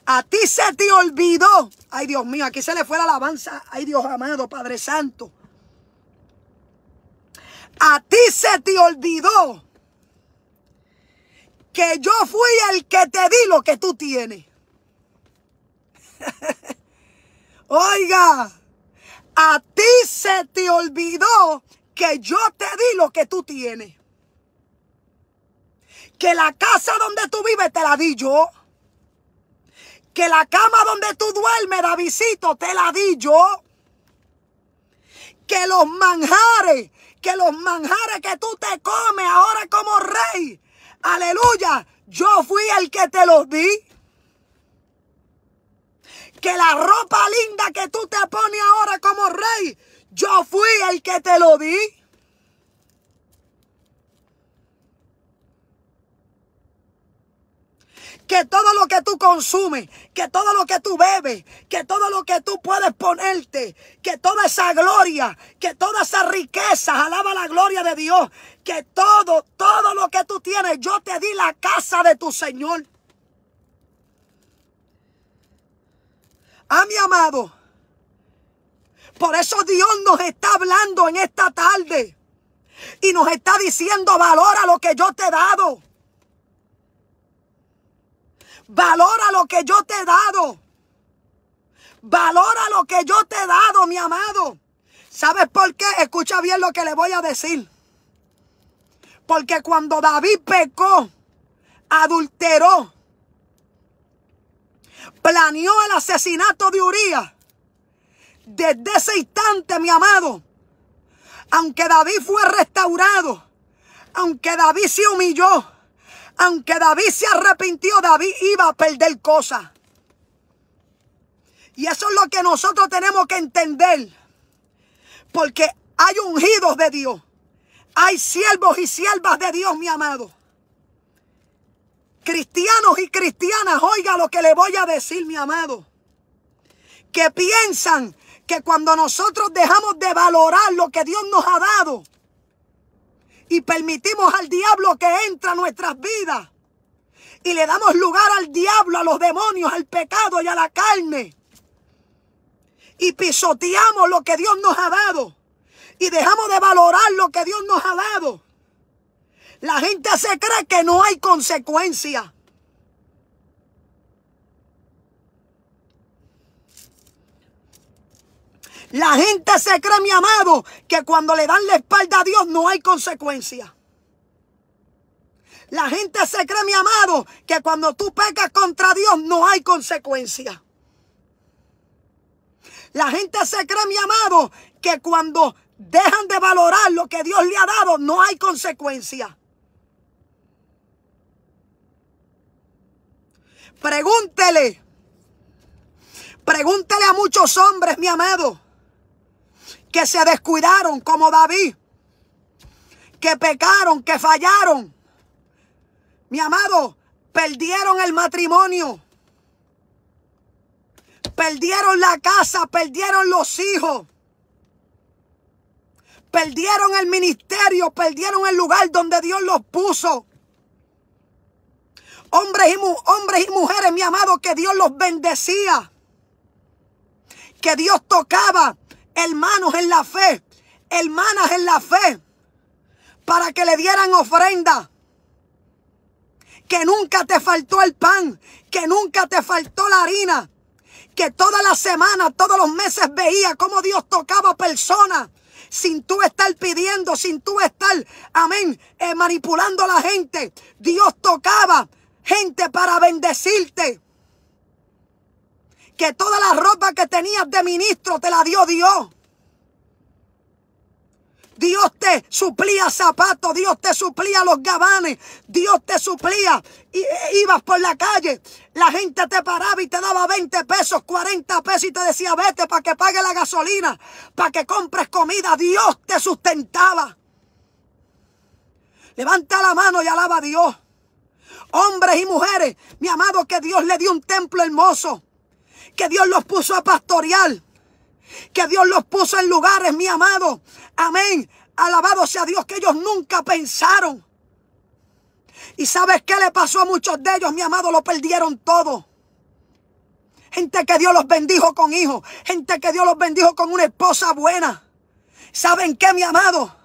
a ti se te olvidó. Ay, Dios mío, aquí se le fue la alabanza. Ay, Dios amado, Padre Santo. A ti se te olvidó que yo fui el que te di lo que tú tienes. Oiga, a ti se te olvidó que yo te di lo que tú tienes. Que la casa donde tú vives te la di yo. Que la cama donde tú duermes, Davidito, te la di yo. Que los manjares que los manjares que tú te comes ahora como rey, aleluya, yo fui el que te los di. Que la ropa linda que tú te pones ahora como rey, yo fui el que te lo di. que todo lo que tú consumes, que todo lo que tú bebes, que todo lo que tú puedes ponerte, que toda esa gloria, que toda esa riqueza, alaba la gloria de Dios, que todo, todo lo que tú tienes, yo te di la casa de tu Señor. A ah, mi amado, por eso Dios nos está hablando en esta tarde y nos está diciendo, valor a lo que yo te he dado. Valora lo que yo te he dado. Valora lo que yo te he dado, mi amado. ¿Sabes por qué? Escucha bien lo que le voy a decir. Porque cuando David pecó, adulteró, planeó el asesinato de Uriah, desde ese instante, mi amado, aunque David fue restaurado, aunque David se humilló, aunque David se arrepintió, David iba a perder cosas. Y eso es lo que nosotros tenemos que entender. Porque hay ungidos de Dios. Hay siervos y siervas de Dios, mi amado. Cristianos y cristianas, oiga lo que le voy a decir, mi amado. Que piensan que cuando nosotros dejamos de valorar lo que Dios nos ha dado, y permitimos al diablo que entra a nuestras vidas. Y le damos lugar al diablo, a los demonios, al pecado y a la carne. Y pisoteamos lo que Dios nos ha dado. Y dejamos de valorar lo que Dios nos ha dado. La gente se cree que no hay consecuencia. La gente se cree, mi amado, que cuando le dan la espalda a Dios no hay consecuencia. La gente se cree, mi amado, que cuando tú pecas contra Dios no hay consecuencia. La gente se cree, mi amado, que cuando dejan de valorar lo que Dios le ha dado no hay consecuencia. Pregúntele. Pregúntele a muchos hombres, mi amado que se descuidaron como David, que pecaron, que fallaron. Mi amado, perdieron el matrimonio, perdieron la casa, perdieron los hijos, perdieron el ministerio, perdieron el lugar donde Dios los puso. Hombres y, mujeres, mi amado, que Dios los bendecía, que Dios tocaba, hermanos en la fe, hermanas en la fe, para que le dieran ofrenda. Que nunca te faltó el pan, que nunca te faltó la harina, que todas las semanas, todos los meses veía cómo Dios tocaba personas sin tú estar pidiendo, sin tú estar, amén, eh, manipulando a la gente. Dios tocaba gente para bendecirte que toda la ropa que tenías de ministro te la dio Dios. Dios te suplía zapatos, Dios te suplía los gabanes, Dios te suplía. E, ibas por la calle, la gente te paraba y te daba 20 pesos, 40 pesos y te decía, vete para que pague la gasolina, para que compres comida. Dios te sustentaba. Levanta la mano y alaba a Dios. Hombres y mujeres, mi amado, que Dios le dio un templo hermoso que Dios los puso a pastorear, que Dios los puso en lugares, mi amado. Amén. Alabado sea Dios que ellos nunca pensaron. ¿Y sabes qué le pasó a muchos de ellos, mi amado? Lo perdieron todo. Gente que Dios los bendijo con hijos. Gente que Dios los bendijo con una esposa buena. ¿Saben qué, mi amado?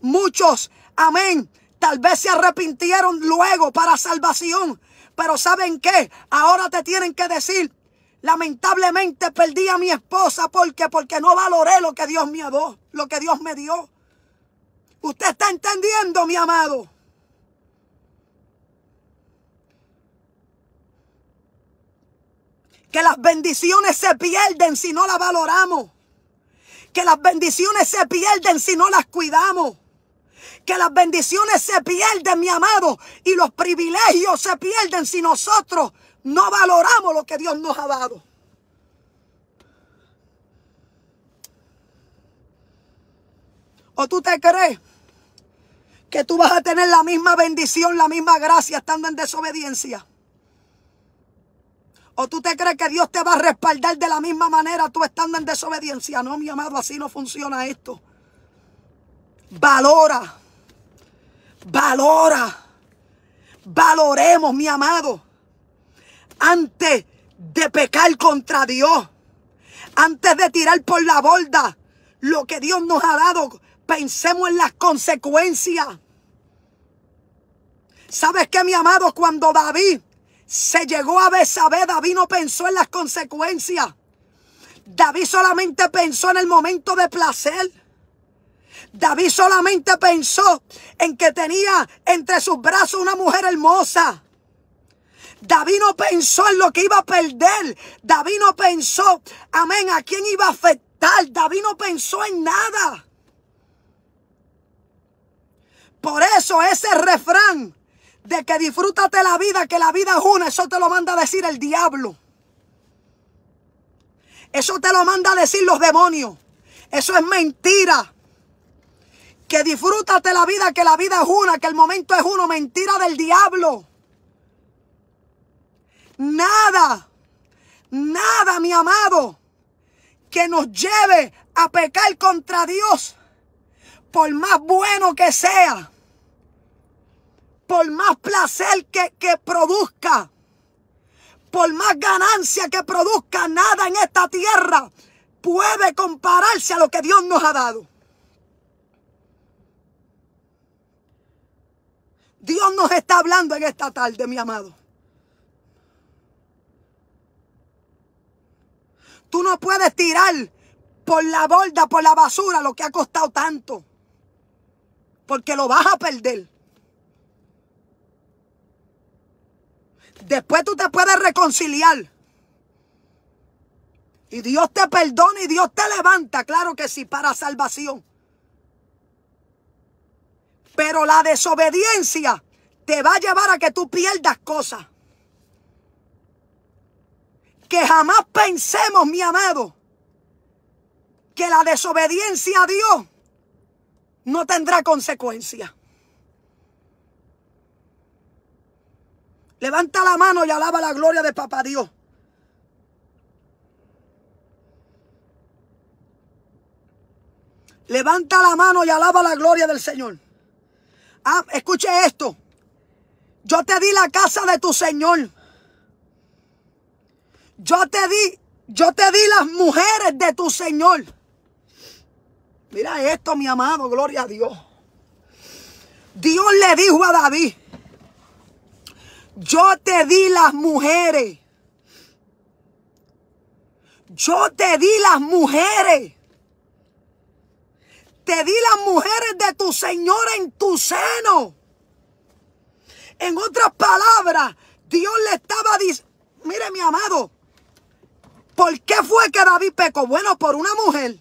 Muchos, amén, tal vez se arrepintieron luego para salvación. Pero ¿saben qué? Ahora te tienen que decir, Lamentablemente perdí a mi esposa porque porque no valoré lo que Dios me dio, lo que Dios me dio. Usted está entendiendo, mi amado. Que las bendiciones se pierden si no las valoramos. Que las bendiciones se pierden si no las cuidamos. Que las bendiciones se pierden, mi amado. Y los privilegios se pierden si nosotros no valoramos lo que Dios nos ha dado. ¿O tú te crees que tú vas a tener la misma bendición, la misma gracia estando en desobediencia? ¿O tú te crees que Dios te va a respaldar de la misma manera tú estando en desobediencia? No, mi amado, así no funciona esto. Valora, valora, valoremos, mi amado antes de pecar contra Dios, antes de tirar por la borda lo que Dios nos ha dado, pensemos en las consecuencias. ¿Sabes qué, mi amado? Cuando David se llegó a Besabé, David no pensó en las consecuencias. David solamente pensó en el momento de placer. David solamente pensó en que tenía entre sus brazos una mujer hermosa. David no pensó en lo que iba a perder. David no pensó, amén, a quién iba a afectar. David no pensó en nada. Por eso ese refrán de que disfrútate la vida, que la vida es una, eso te lo manda a decir el diablo. Eso te lo manda a decir los demonios. Eso es mentira. Que disfrútate la vida, que la vida es una, que el momento es uno, mentira del diablo nada, nada, mi amado, que nos lleve a pecar contra Dios, por más bueno que sea, por más placer que, produzca, por más ganancia que produzca, nada en esta tierra puede compararse a lo que Dios nos ha dado. Dios nos está hablando en esta tarde, mi amado. Tú no puedes tirar por la borda, por la basura, lo que ha costado tanto. Porque lo vas a perder. Después tú te puedes reconciliar. Y Dios te perdona y Dios te levanta, claro que sí, para salvación. Pero la desobediencia te va a llevar a que tú pierdas cosas que jamás pensemos, mi amado, que la desobediencia a Dios no tendrá consecuencia. Levanta la mano y alaba la gloria de Papá Dios. Levanta la mano y alaba la gloria del Señor. Ah, escuche esto. Yo te di la casa de tu Señor. Yo te di, yo te di las mujeres de tu Señor. Mira esto, mi amado, gloria a Dios. Dios le dijo a David, yo te di las mujeres. Yo te di las mujeres. Te di las mujeres de tu Señor en tu seno. En otras palabras, Dios le estaba diciendo, mire mi amado, ¿Por qué fue que David pecó? Bueno, por una mujer.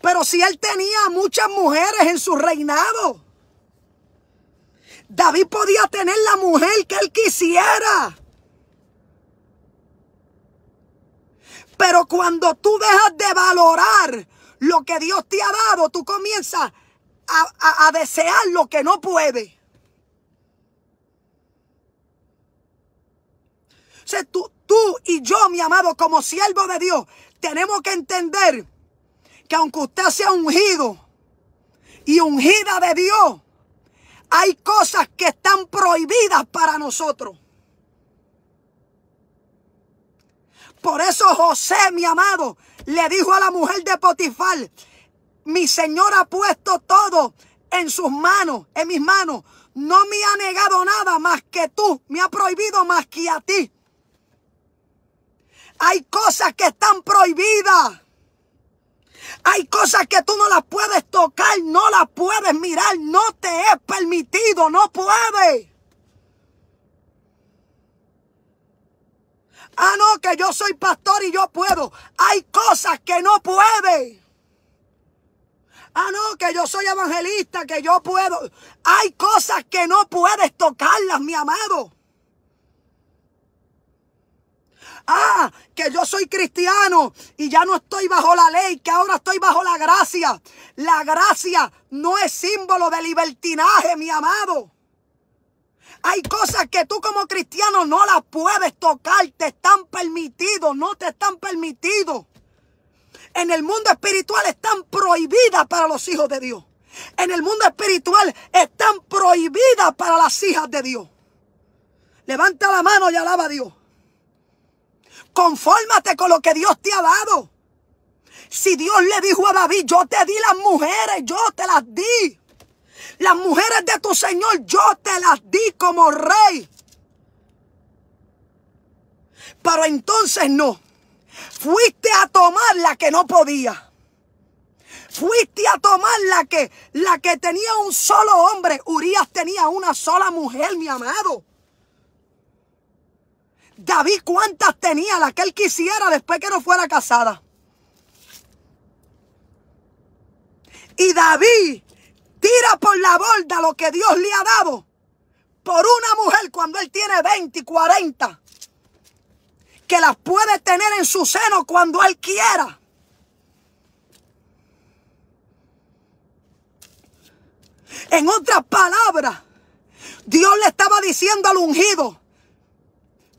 Pero si él tenía muchas mujeres en su reinado, David podía tener la mujer que él quisiera. Pero cuando tú dejas de valorar lo que Dios te ha dado, tú comienzas a, desear lo que no puedes. O sea, tú, Tú y yo, mi amado, como siervo de Dios, tenemos que entender que aunque usted sea ungido y ungida de Dios, hay cosas que están prohibidas para nosotros. Por eso José, mi amado, le dijo a la mujer de Potifar, mi Señor ha puesto todo en sus manos, en mis manos. No me ha negado nada más que tú, me ha prohibido más que a ti. Hay cosas que están prohibidas. Hay cosas que tú no las puedes tocar, no las puedes mirar, no te es permitido, no puedes. Ah, no, que yo soy pastor y yo puedo. Hay cosas que no puedes. Ah, no, que yo soy evangelista, que yo puedo. Hay cosas que no puedes tocarlas, mi amado. Ah, que yo soy cristiano y ya no estoy bajo la ley, que ahora estoy bajo la gracia. La gracia no es símbolo de libertinaje, mi amado. Hay cosas que tú como cristiano no las puedes tocar, te están permitidos, no te están permitidos. En el mundo espiritual están prohibidas para los hijos de Dios. En el mundo espiritual están prohibidas para las hijas de Dios. Levanta la mano y alaba a Dios. Confórmate con lo que Dios te ha dado. Si Dios le dijo a David, yo te di las mujeres, yo te las di. Las mujeres de tu Señor, yo te las di como rey. Pero entonces no. Fuiste a tomar la que no podía. Fuiste a tomar la que, la que tenía un solo hombre. Urias tenía una sola mujer, mi amado. David, ¿cuántas tenía las que él quisiera después que no fuera casada? Y David tira por la borda lo que Dios le ha dado por una mujer cuando él tiene 20 y 40. Que las puede tener en su seno cuando él quiera. En otras palabras, Dios le estaba diciendo al ungido,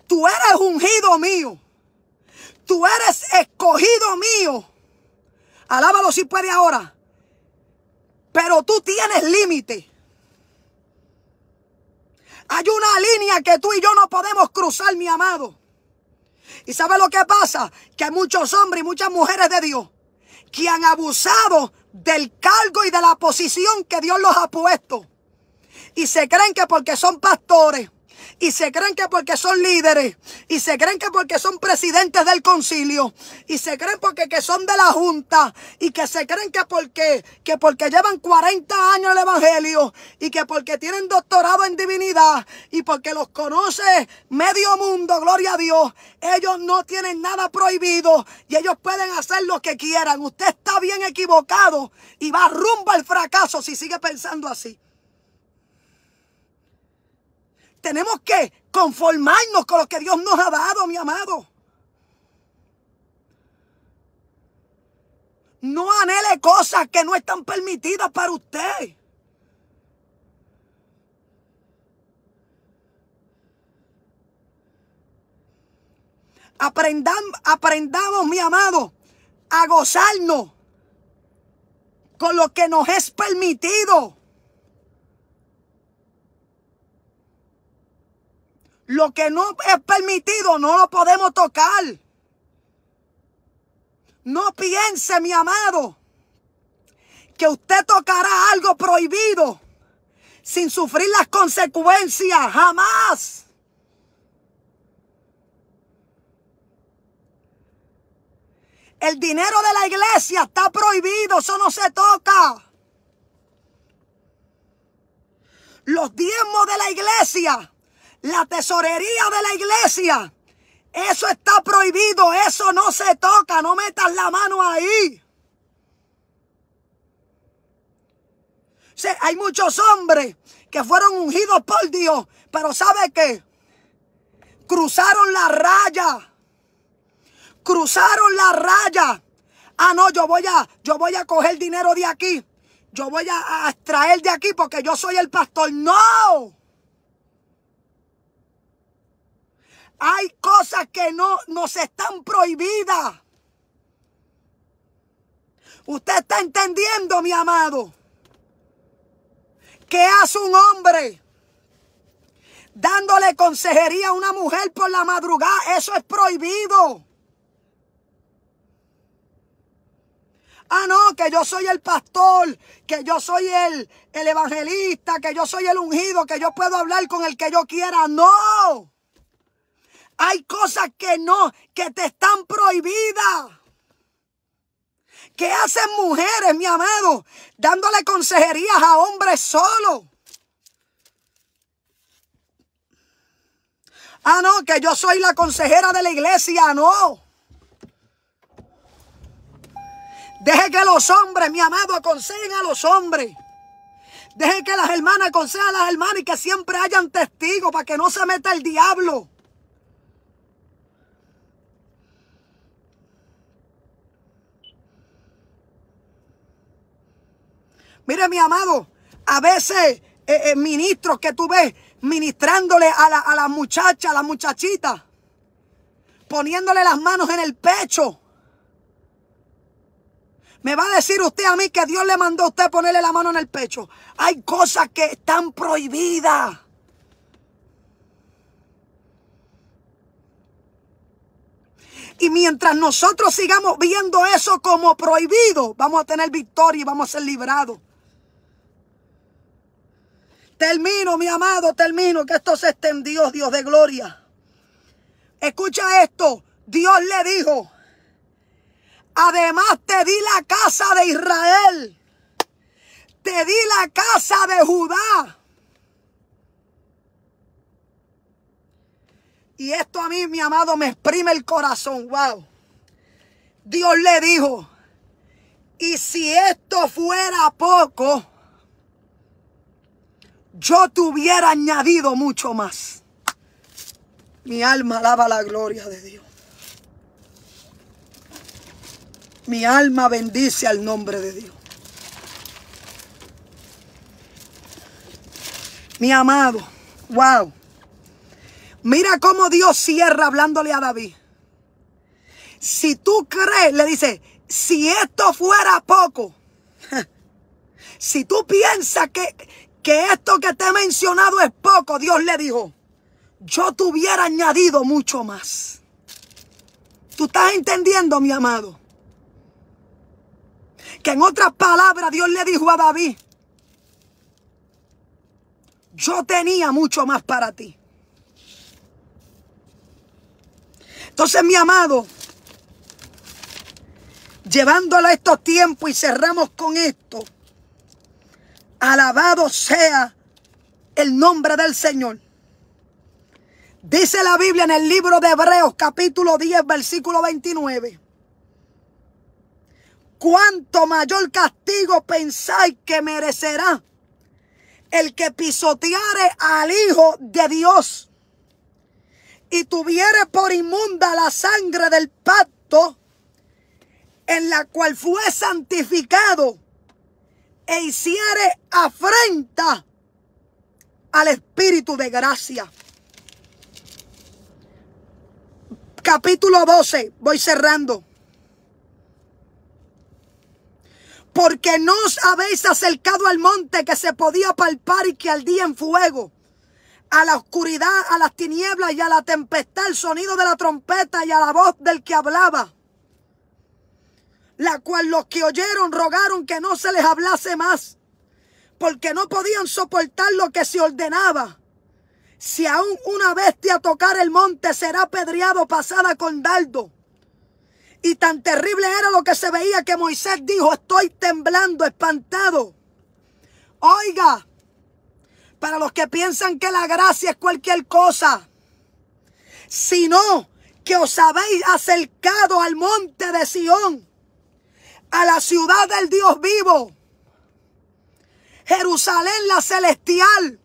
Tú eres ungido mío. Tú eres escogido mío. Alábalo si puede ahora. Pero tú tienes límite. Hay una línea que tú y yo no podemos cruzar, mi amado. ¿Y sabes lo que pasa? Que hay muchos hombres y muchas mujeres de Dios que han abusado del cargo y de la posición que Dios los ha puesto. Y se creen que porque son pastores, y se creen que porque son líderes y se creen que porque son presidentes del concilio y se creen porque que son de la junta y que se creen que porque que porque llevan 40 años el evangelio y que porque tienen doctorado en divinidad y porque los conoce medio mundo, gloria a Dios, ellos no tienen nada prohibido y ellos pueden hacer lo que quieran. Usted está bien equivocado y va rumbo al fracaso si sigue pensando así. Tenemos que conformarnos con lo que Dios nos ha dado, mi amado. No anhele cosas que no están permitidas para usted. aprendamos, mi amado, a gozarnos con lo que nos es permitido. Lo que no es permitido no lo podemos tocar. No piense, mi amado, que usted tocará algo prohibido sin sufrir las consecuencias. Jamás. El dinero de la iglesia está prohibido, eso no se toca. Los diezmos de la iglesia la tesorería de la iglesia. Eso está prohibido, eso no se toca, no metas la mano ahí. hay muchos hombres que fueron ungidos por Dios, pero ¿sabe qué? Cruzaron la raya. Cruzaron la raya. Ah, no, yo voy a, yo voy a coger dinero de aquí. Yo voy a, a extraer de aquí porque yo soy el pastor. No. Hay cosas que no nos están prohibidas. Usted está entendiendo, mi amado. ¿Qué hace un hombre? Dándole consejería a una mujer por la madrugada. Eso es prohibido. Ah, no, que yo soy el pastor, que yo soy el, el evangelista, que yo soy el ungido, que yo puedo hablar con el que yo quiera. No. Hay cosas que no, que te están prohibidas. ¿Qué hacen mujeres, mi amado? Dándole consejerías a hombres solos. Ah, no, que yo soy la consejera de la iglesia, no. Deje que los hombres, mi amado, aconsejen a los hombres. Deje que las hermanas aconsejen a las hermanas y que siempre hayan testigos para que no se meta el diablo. Mire, mi amado, a veces eh, eh, ministros que tú ves ministrándole a la, a la muchacha, a la muchachita, poniéndole las manos en el pecho. Me va a decir usted a mí que Dios le mandó a usted ponerle la mano en el pecho. Hay cosas que están prohibidas. Y mientras nosotros sigamos viendo eso como prohibido, vamos a tener victoria y vamos a ser librados. Termino, mi amado, termino, que esto se extendió, Dios de gloria. Escucha esto, Dios le dijo, además te di la casa de Israel, te di la casa de Judá. Y esto a mí, mi amado, me exprime el corazón, wow. Dios le dijo, y si esto fuera poco, yo te hubiera añadido mucho más. Mi alma alaba la gloria de Dios. Mi alma bendice al nombre de Dios. Mi amado, wow. Mira cómo Dios cierra hablándole a David. Si tú crees, le dice, si esto fuera poco, si tú piensas que, que esto que te he mencionado es poco, Dios le dijo, yo te hubiera añadido mucho más. ¿Tú estás entendiendo, mi amado? Que en otras palabras Dios le dijo a David, yo tenía mucho más para ti. Entonces, mi amado, llevándolo a estos tiempos y cerramos con esto. Alabado sea el nombre del Señor. Dice la Biblia en el libro de Hebreos capítulo 10 versículo 29. ¿Cuánto mayor castigo pensáis que merecerá el que pisoteare al Hijo de Dios y tuviere por inmunda la sangre del pacto en la cual fue santificado? e hiciere afrenta al Espíritu de gracia. Capítulo 12, voy cerrando. Porque no os habéis acercado al monte que se podía palpar y que ardía en fuego, a la oscuridad, a las tinieblas y a la tempestad, el sonido de la trompeta y a la voz del que hablaba la cual los que oyeron rogaron que no se les hablase más, porque no podían soportar lo que se ordenaba. Si aún una bestia tocar el monte será apedreado pasada con dardo. Y tan terrible era lo que se veía que Moisés dijo, estoy temblando, espantado. Oiga, para los que piensan que la gracia es cualquier cosa, sino que os habéis acercado al monte de Sión a la ciudad del Dios vivo. Jerusalén la celestial,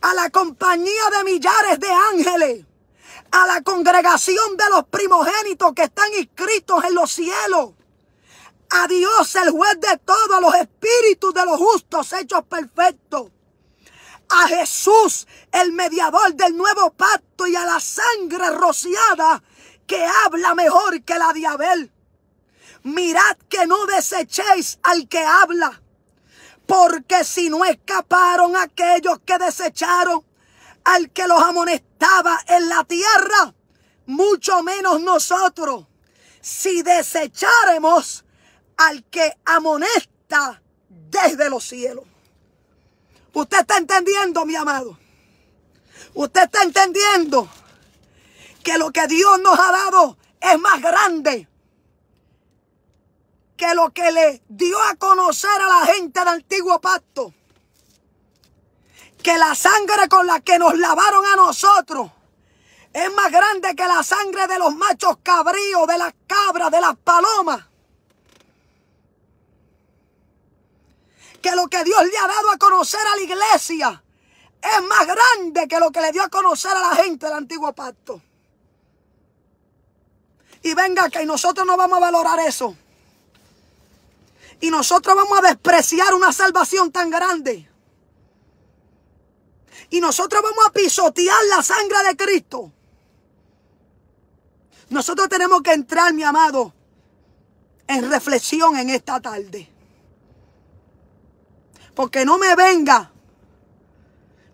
a la compañía de millares de ángeles, a la congregación de los primogénitos que están inscritos en los cielos, a Dios el juez de todos los espíritus de los justos hechos perfectos, a Jesús el mediador del nuevo pacto y a la sangre rociada que habla mejor que la de Abel mirad que no desechéis al que habla, porque si no escaparon aquellos que desecharon al que los amonestaba en la tierra, mucho menos nosotros, si desecháremos al que amonesta desde los cielos. Usted está entendiendo, mi amado. Usted está entendiendo que lo que Dios nos ha dado es más grande que lo que le dio a conocer a la gente del antiguo pacto, que la sangre con la que nos lavaron a nosotros es más grande que la sangre de los machos cabríos, de las cabras, de las palomas. Que lo que Dios le ha dado a conocer a la iglesia es más grande que lo que le dio a conocer a la gente del antiguo pacto. Y venga que nosotros no vamos a valorar eso. Y nosotros vamos a despreciar una salvación tan grande. Y nosotros vamos a pisotear la sangre de Cristo. Nosotros tenemos que entrar, mi amado, en reflexión en esta tarde. Porque no me venga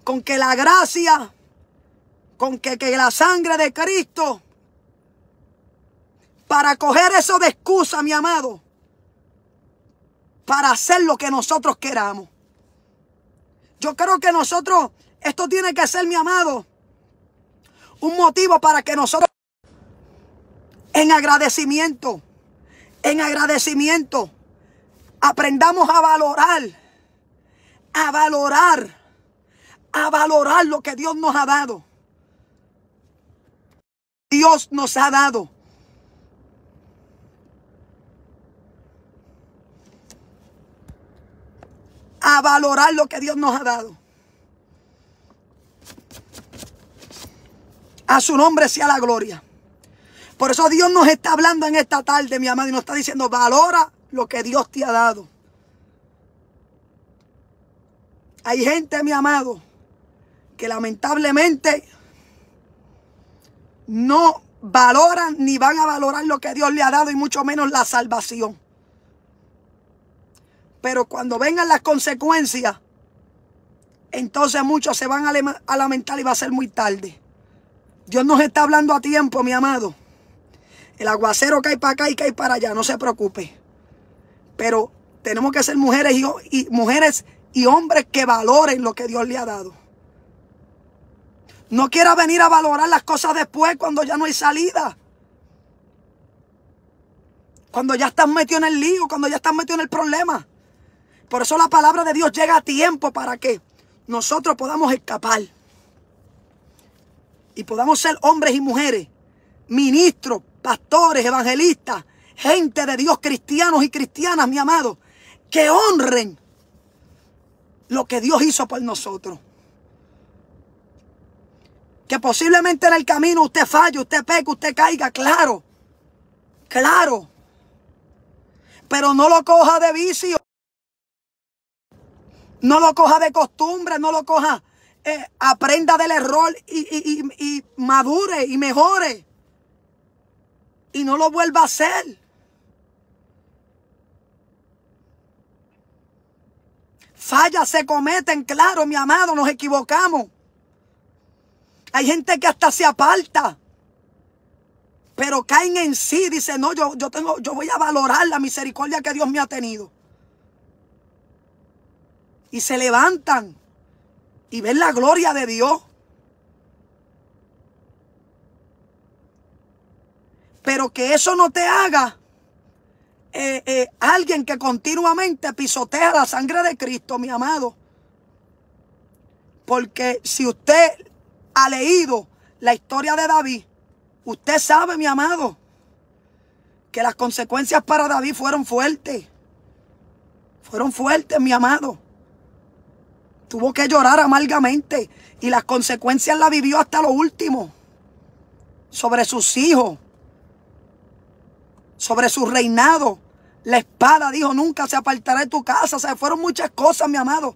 con que la gracia, con que, que la sangre de Cristo, para coger eso de excusa, mi amado para hacer lo que nosotros queramos. Yo creo que nosotros, esto tiene que ser, mi amado, un motivo para que nosotros, en agradecimiento, en agradecimiento, aprendamos a valorar, a valorar, a valorar lo que Dios nos ha dado. Dios nos ha dado. a valorar lo que Dios nos ha dado. A su nombre sea la gloria. Por eso Dios nos está hablando en esta tarde, mi amado, y nos está diciendo, valora lo que Dios te ha dado. Hay gente, mi amado, que lamentablemente no valoran ni van a valorar lo que Dios le ha dado y mucho menos la salvación. Pero cuando vengan las consecuencias, entonces muchos se van a lamentar y va a ser muy tarde. Dios nos está hablando a tiempo, mi amado. El aguacero cae para acá y cae para allá, no se preocupe. Pero tenemos que ser mujeres y, mujeres y hombres que valoren lo que Dios le ha dado. No quiera venir a valorar las cosas después cuando ya no hay salida. Cuando ya estás metido en el lío, cuando ya estás metido en el problema. Por eso la palabra de Dios llega a tiempo para que nosotros podamos escapar. Y podamos ser hombres y mujeres, ministros, pastores, evangelistas, gente de Dios, cristianos y cristianas, mi amado, que honren lo que Dios hizo por nosotros. Que posiblemente en el camino usted falle, usted peque, usted caiga, claro. Claro. Pero no lo coja de vicio. No lo coja de costumbre, no lo coja. Eh, aprenda del error y, madure y mejore. Y no lo vuelva a hacer. Fallas se cometen, claro, mi amado, nos equivocamos. Hay gente que hasta se aparta. Pero caen en sí, dice, no, yo, yo tengo, yo voy a valorar la misericordia que Dios me ha tenido y se levantan y ven la gloria de Dios. Pero que eso no te haga eh, eh, alguien que continuamente pisotea la sangre de Cristo, mi amado. Porque si usted ha leído la historia de David, usted sabe, mi amado, que las consecuencias para David fueron fuertes. Fueron fuertes, mi amado. Tuvo que llorar amargamente y las consecuencias la vivió hasta lo último. Sobre sus hijos, sobre su reinado. La espada dijo, nunca se apartará de tu casa. O se fueron muchas cosas, mi amado.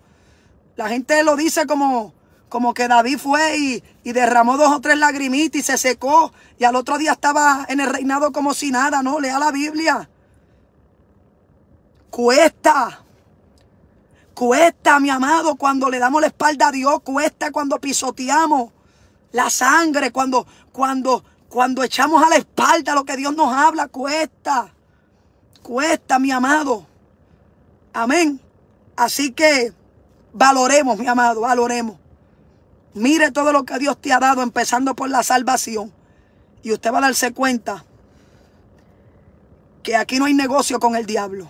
La gente lo dice como, como que David fue y, y, derramó dos o tres lagrimitas y se secó. Y al otro día estaba en el reinado como si nada. No, lea la Biblia. Cuesta. Cuesta, mi amado, cuando le damos la espalda a Dios, cuesta cuando pisoteamos la sangre, cuando, cuando, cuando echamos a la espalda lo que Dios nos habla, cuesta. Cuesta, mi amado. Amén. Así que valoremos, mi amado, valoremos. Mire todo lo que Dios te ha dado, empezando por la salvación. Y usted va a darse cuenta que aquí no hay negocio con el diablo.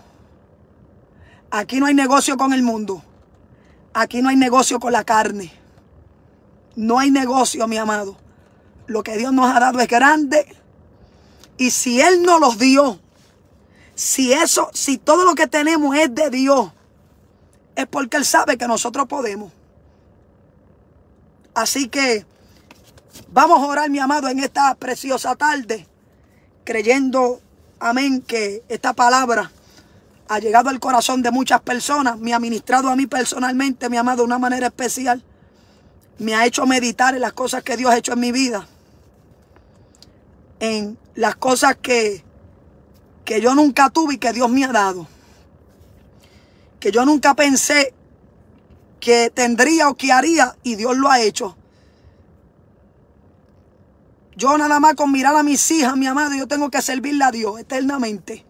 Aquí no hay negocio con el mundo. Aquí no hay negocio con la carne. No hay negocio, mi amado. Lo que Dios nos ha dado es grande. Y si Él nos los dio, si eso, si todo lo que tenemos es de Dios, es porque Él sabe que nosotros podemos. Así que vamos a orar, mi amado, en esta preciosa tarde, creyendo, amén, que esta palabra ha llegado al corazón de muchas personas, me ha ministrado a mí personalmente, mi amado, de una manera especial. Me ha hecho meditar en las cosas que Dios ha hecho en mi vida, en las cosas que, que yo nunca tuve y que Dios me ha dado. Que yo nunca pensé que tendría o que haría y Dios lo ha hecho. Yo nada más con mirar a mis hijas, mi amado, yo tengo que servirle a Dios eternamente.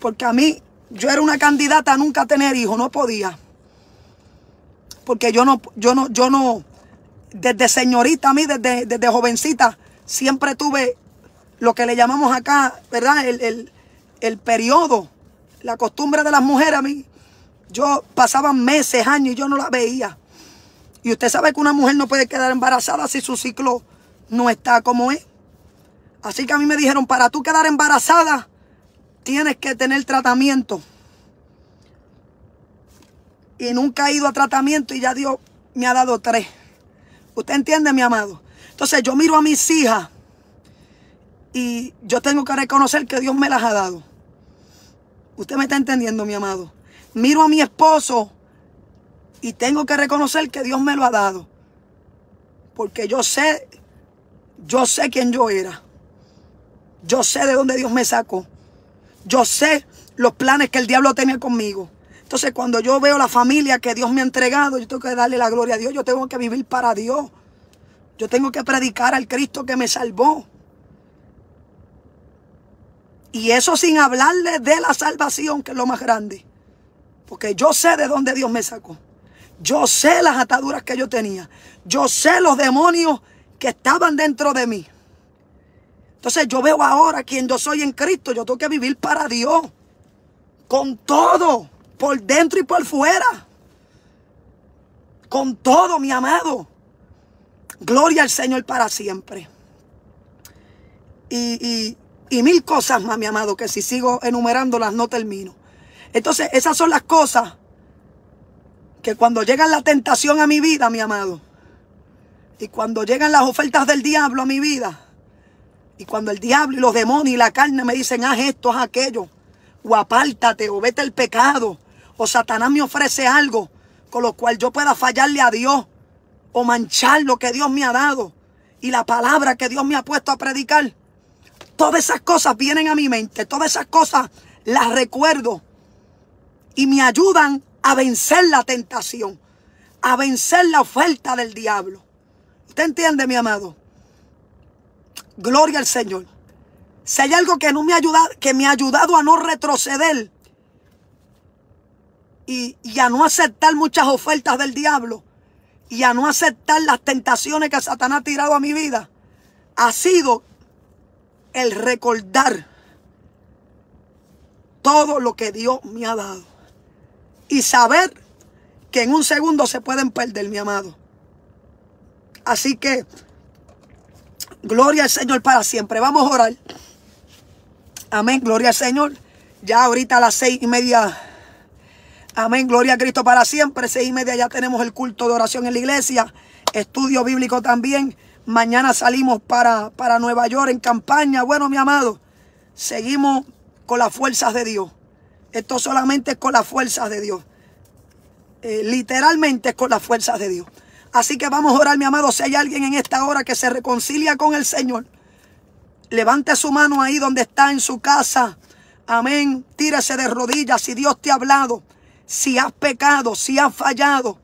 Porque a mí yo era una candidata a nunca tener hijos, no podía. Porque yo no, yo no, yo no, desde señorita a mí, desde, jovencita, siempre tuve lo que le llamamos acá, ¿verdad? El, el, periodo, la costumbre de las mujeres a mí. Yo pasaba meses, años y yo no la veía. Y usted sabe que una mujer no puede quedar embarazada si su ciclo no está como es. Así que a mí me dijeron, para tú quedar embarazada, tienes que tener tratamiento. Y nunca he ido a tratamiento y ya Dios me ha dado tres. ¿Usted entiende, mi amado? Entonces yo miro a mis hijas y yo tengo que reconocer que Dios me las ha dado. Usted me está entendiendo, mi amado. Miro a mi esposo y tengo que reconocer que Dios me lo ha dado. Porque yo sé, yo sé quién yo era. Yo sé de dónde Dios me sacó. Yo sé los planes que el diablo tenía conmigo. Entonces, cuando yo veo la familia que Dios me ha entregado, yo tengo que darle la gloria a Dios. Yo tengo que vivir para Dios. Yo tengo que predicar al Cristo que me salvó. Y eso sin hablarle de la salvación, que es lo más grande. Porque yo sé de dónde Dios me sacó. Yo sé las ataduras que yo tenía. Yo sé los demonios que estaban dentro de mí. Entonces yo veo ahora quien yo soy en Cristo. Yo tengo que vivir para Dios. Con todo. Por dentro y por fuera. Con todo, mi amado. Gloria al Señor para siempre. Y, mil cosas más, mi amado, que si sigo enumerándolas no termino. Entonces, esas son las cosas que cuando llega la tentación a mi vida, mi amado, y cuando llegan las ofertas del diablo a mi vida, y cuando el diablo y los demonios y la carne me dicen, haz esto, haz aquello, o apártate, o vete el pecado, o Satanás me ofrece algo con lo cual yo pueda fallarle a Dios, o manchar lo que Dios me ha dado, y la palabra que Dios me ha puesto a predicar, todas esas cosas vienen a mi mente, todas esas cosas las recuerdo y me ayudan a vencer la tentación, a vencer la oferta del diablo. ¿Usted entiende, mi amado? Gloria al Señor. Si hay algo que no me ha ayudado, que me ha ayudado a no retroceder y, y a no aceptar muchas ofertas del diablo y a no aceptar las tentaciones que Satanás ha tirado a mi vida, ha sido el recordar todo lo que Dios me ha dado. Y saber que en un segundo se pueden perder, mi amado. Así que Gloria al Señor para siempre. Vamos a orar. Amén. Gloria al Señor. Ya ahorita a las seis y media. Amén. Gloria a Cristo para siempre. Seis y media ya tenemos el culto de oración en la iglesia. Estudio bíblico también. Mañana salimos para, para Nueva York en campaña. Bueno, mi amado, seguimos con las fuerzas de Dios. Esto solamente es con las fuerzas de Dios. Eh, literalmente es con las fuerzas de Dios. Así que vamos a orar, mi amado. Si hay alguien en esta hora que se reconcilia con el Señor, levante su mano ahí donde está en su casa. Amén. Tírese de rodillas si Dios te ha hablado. Si has pecado, si has fallado.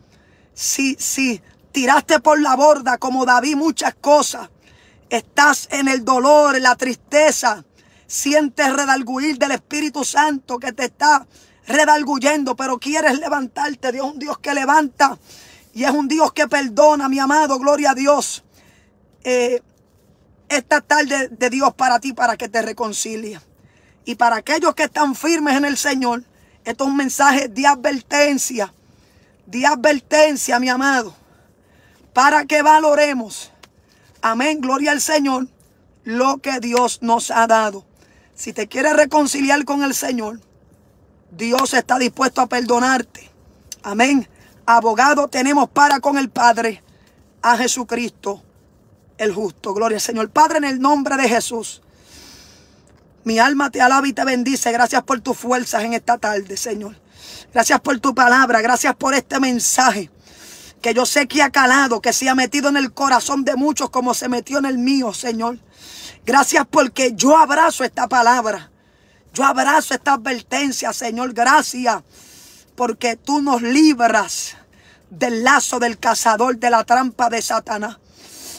Si, si tiraste por la borda como David muchas cosas. Estás en el dolor, en la tristeza. Sientes redalguir del Espíritu Santo que te está redalguyendo, pero quieres levantarte. Dios, un Dios que levanta. Y es un Dios que perdona, mi amado, gloria a Dios. Eh, esta tarde de Dios para ti, para que te reconcilie. Y para aquellos que están firmes en el Señor, esto es un mensaje de advertencia, de advertencia, mi amado, para que valoremos, amén, gloria al Señor, lo que Dios nos ha dado. Si te quieres reconciliar con el Señor, Dios está dispuesto a perdonarte. Amén abogado tenemos para con el Padre, a Jesucristo el justo. Gloria Señor. Padre, en el nombre de Jesús, mi alma te alaba y te bendice. Gracias por tus fuerzas en esta tarde, Señor. Gracias por tu palabra, gracias por este mensaje que yo sé que ha calado, que se ha metido en el corazón de muchos como se metió en el mío, Señor. Gracias porque yo abrazo esta palabra. Yo abrazo esta advertencia, Señor. Gracias porque tú nos libras del lazo del cazador, de la trampa de Satanás.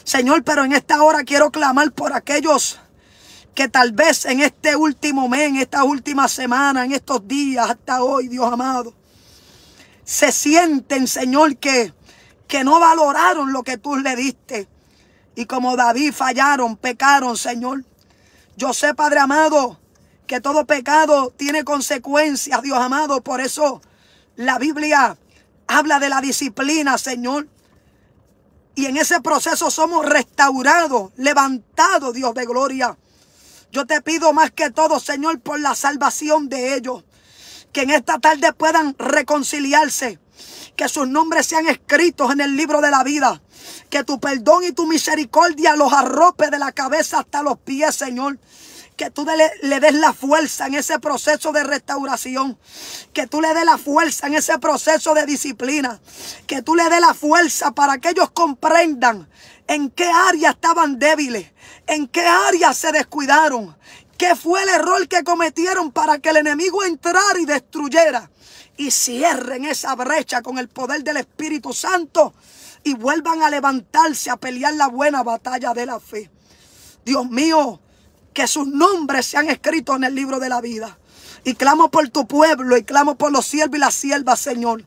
Señor, pero en esta hora quiero clamar por aquellos que tal vez en este último mes, en esta última semana, en estos días, hasta hoy, Dios amado, se sienten, Señor, que, que no valoraron lo que tú le diste. Y como David fallaron, pecaron, Señor. Yo sé, Padre amado, que todo pecado tiene consecuencias, Dios amado. Por eso la Biblia habla de la disciplina, Señor. Y en ese proceso somos restaurados, levantados, Dios de gloria. Yo te pido más que todo, Señor, por la salvación de ellos. Que en esta tarde puedan reconciliarse. Que sus nombres sean escritos en el libro de la vida. Que tu perdón y tu misericordia los arrope de la cabeza hasta los pies, Señor que tú le, des la fuerza en ese proceso de restauración, que tú le des la fuerza en ese proceso de disciplina, que tú le des la fuerza para que ellos comprendan en qué área estaban débiles, en qué área se descuidaron, qué fue el error que cometieron para que el enemigo entrara y destruyera. Y cierren esa brecha con el poder del Espíritu Santo y vuelvan a levantarse a pelear la buena batalla de la fe. Dios mío, que sus nombres sean escritos en el libro de la vida. Y clamo por tu pueblo y clamo por los siervos y las siervas, Señor,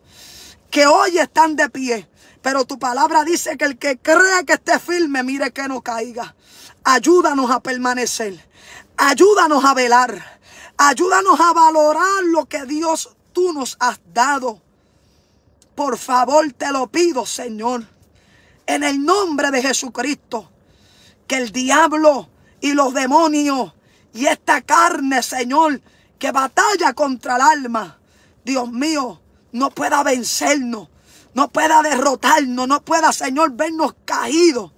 que hoy están de pie. Pero tu palabra dice que el que cree que esté firme, mire que no caiga. Ayúdanos a permanecer. Ayúdanos a velar. Ayúdanos a valorar lo que Dios tú nos has dado. Por favor, te lo pido, Señor. En el nombre de Jesucristo. Que el diablo y los demonios y esta carne, Señor, que batalla contra el alma. Dios mío, no pueda vencernos, no pueda derrotarnos, no pueda, Señor, vernos caídos,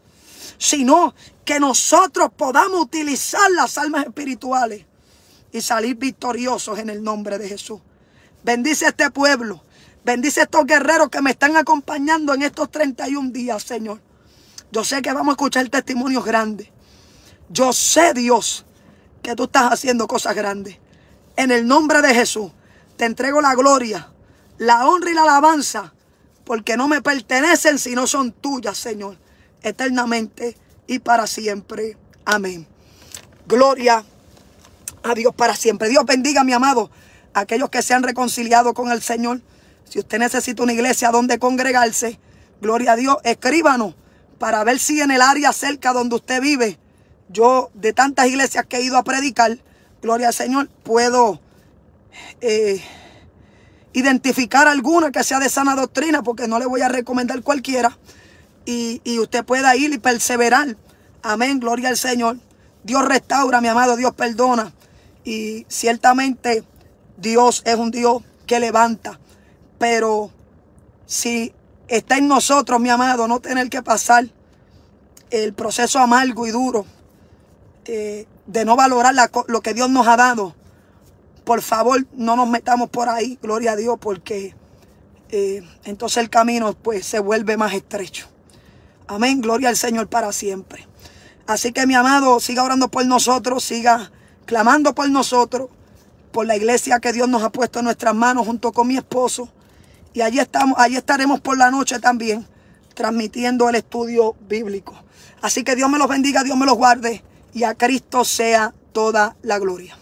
sino que nosotros podamos utilizar las almas espirituales y salir victoriosos en el nombre de Jesús. Bendice a este pueblo, bendice a estos guerreros que me están acompañando en estos 31 días, Señor. Yo sé que vamos a escuchar testimonios grandes. Yo sé, Dios, que tú estás haciendo cosas grandes. En el nombre de Jesús, te entrego la gloria, la honra y la alabanza, porque no me pertenecen si no son tuyas, Señor, eternamente y para siempre. Amén. Gloria a Dios para siempre. Dios bendiga, mi amado, aquellos que se han reconciliado con el Señor. Si usted necesita una iglesia donde congregarse, gloria a Dios, escríbanos para ver si en el área cerca donde usted vive yo de tantas iglesias que he ido a predicar, gloria al Señor, puedo eh, identificar alguna que sea de sana doctrina, porque no le voy a recomendar cualquiera. Y, y usted pueda ir y perseverar. Amén, gloria al Señor. Dios restaura, mi amado, Dios perdona. Y ciertamente Dios es un Dios que levanta. Pero si está en nosotros, mi amado, no tener que pasar el proceso amargo y duro de no valorar lo que Dios nos ha dado. Por favor, no nos metamos por ahí, gloria a Dios, porque eh, entonces el camino pues, se vuelve más estrecho. Amén, gloria al Señor para siempre. Así que mi amado, siga orando por nosotros, siga clamando por nosotros, por la iglesia que Dios nos ha puesto en nuestras manos junto con mi esposo. Y allí, estamos, allí estaremos por la noche también transmitiendo el estudio bíblico. Así que Dios me los bendiga, Dios me los guarde y a Cristo sea toda la gloria.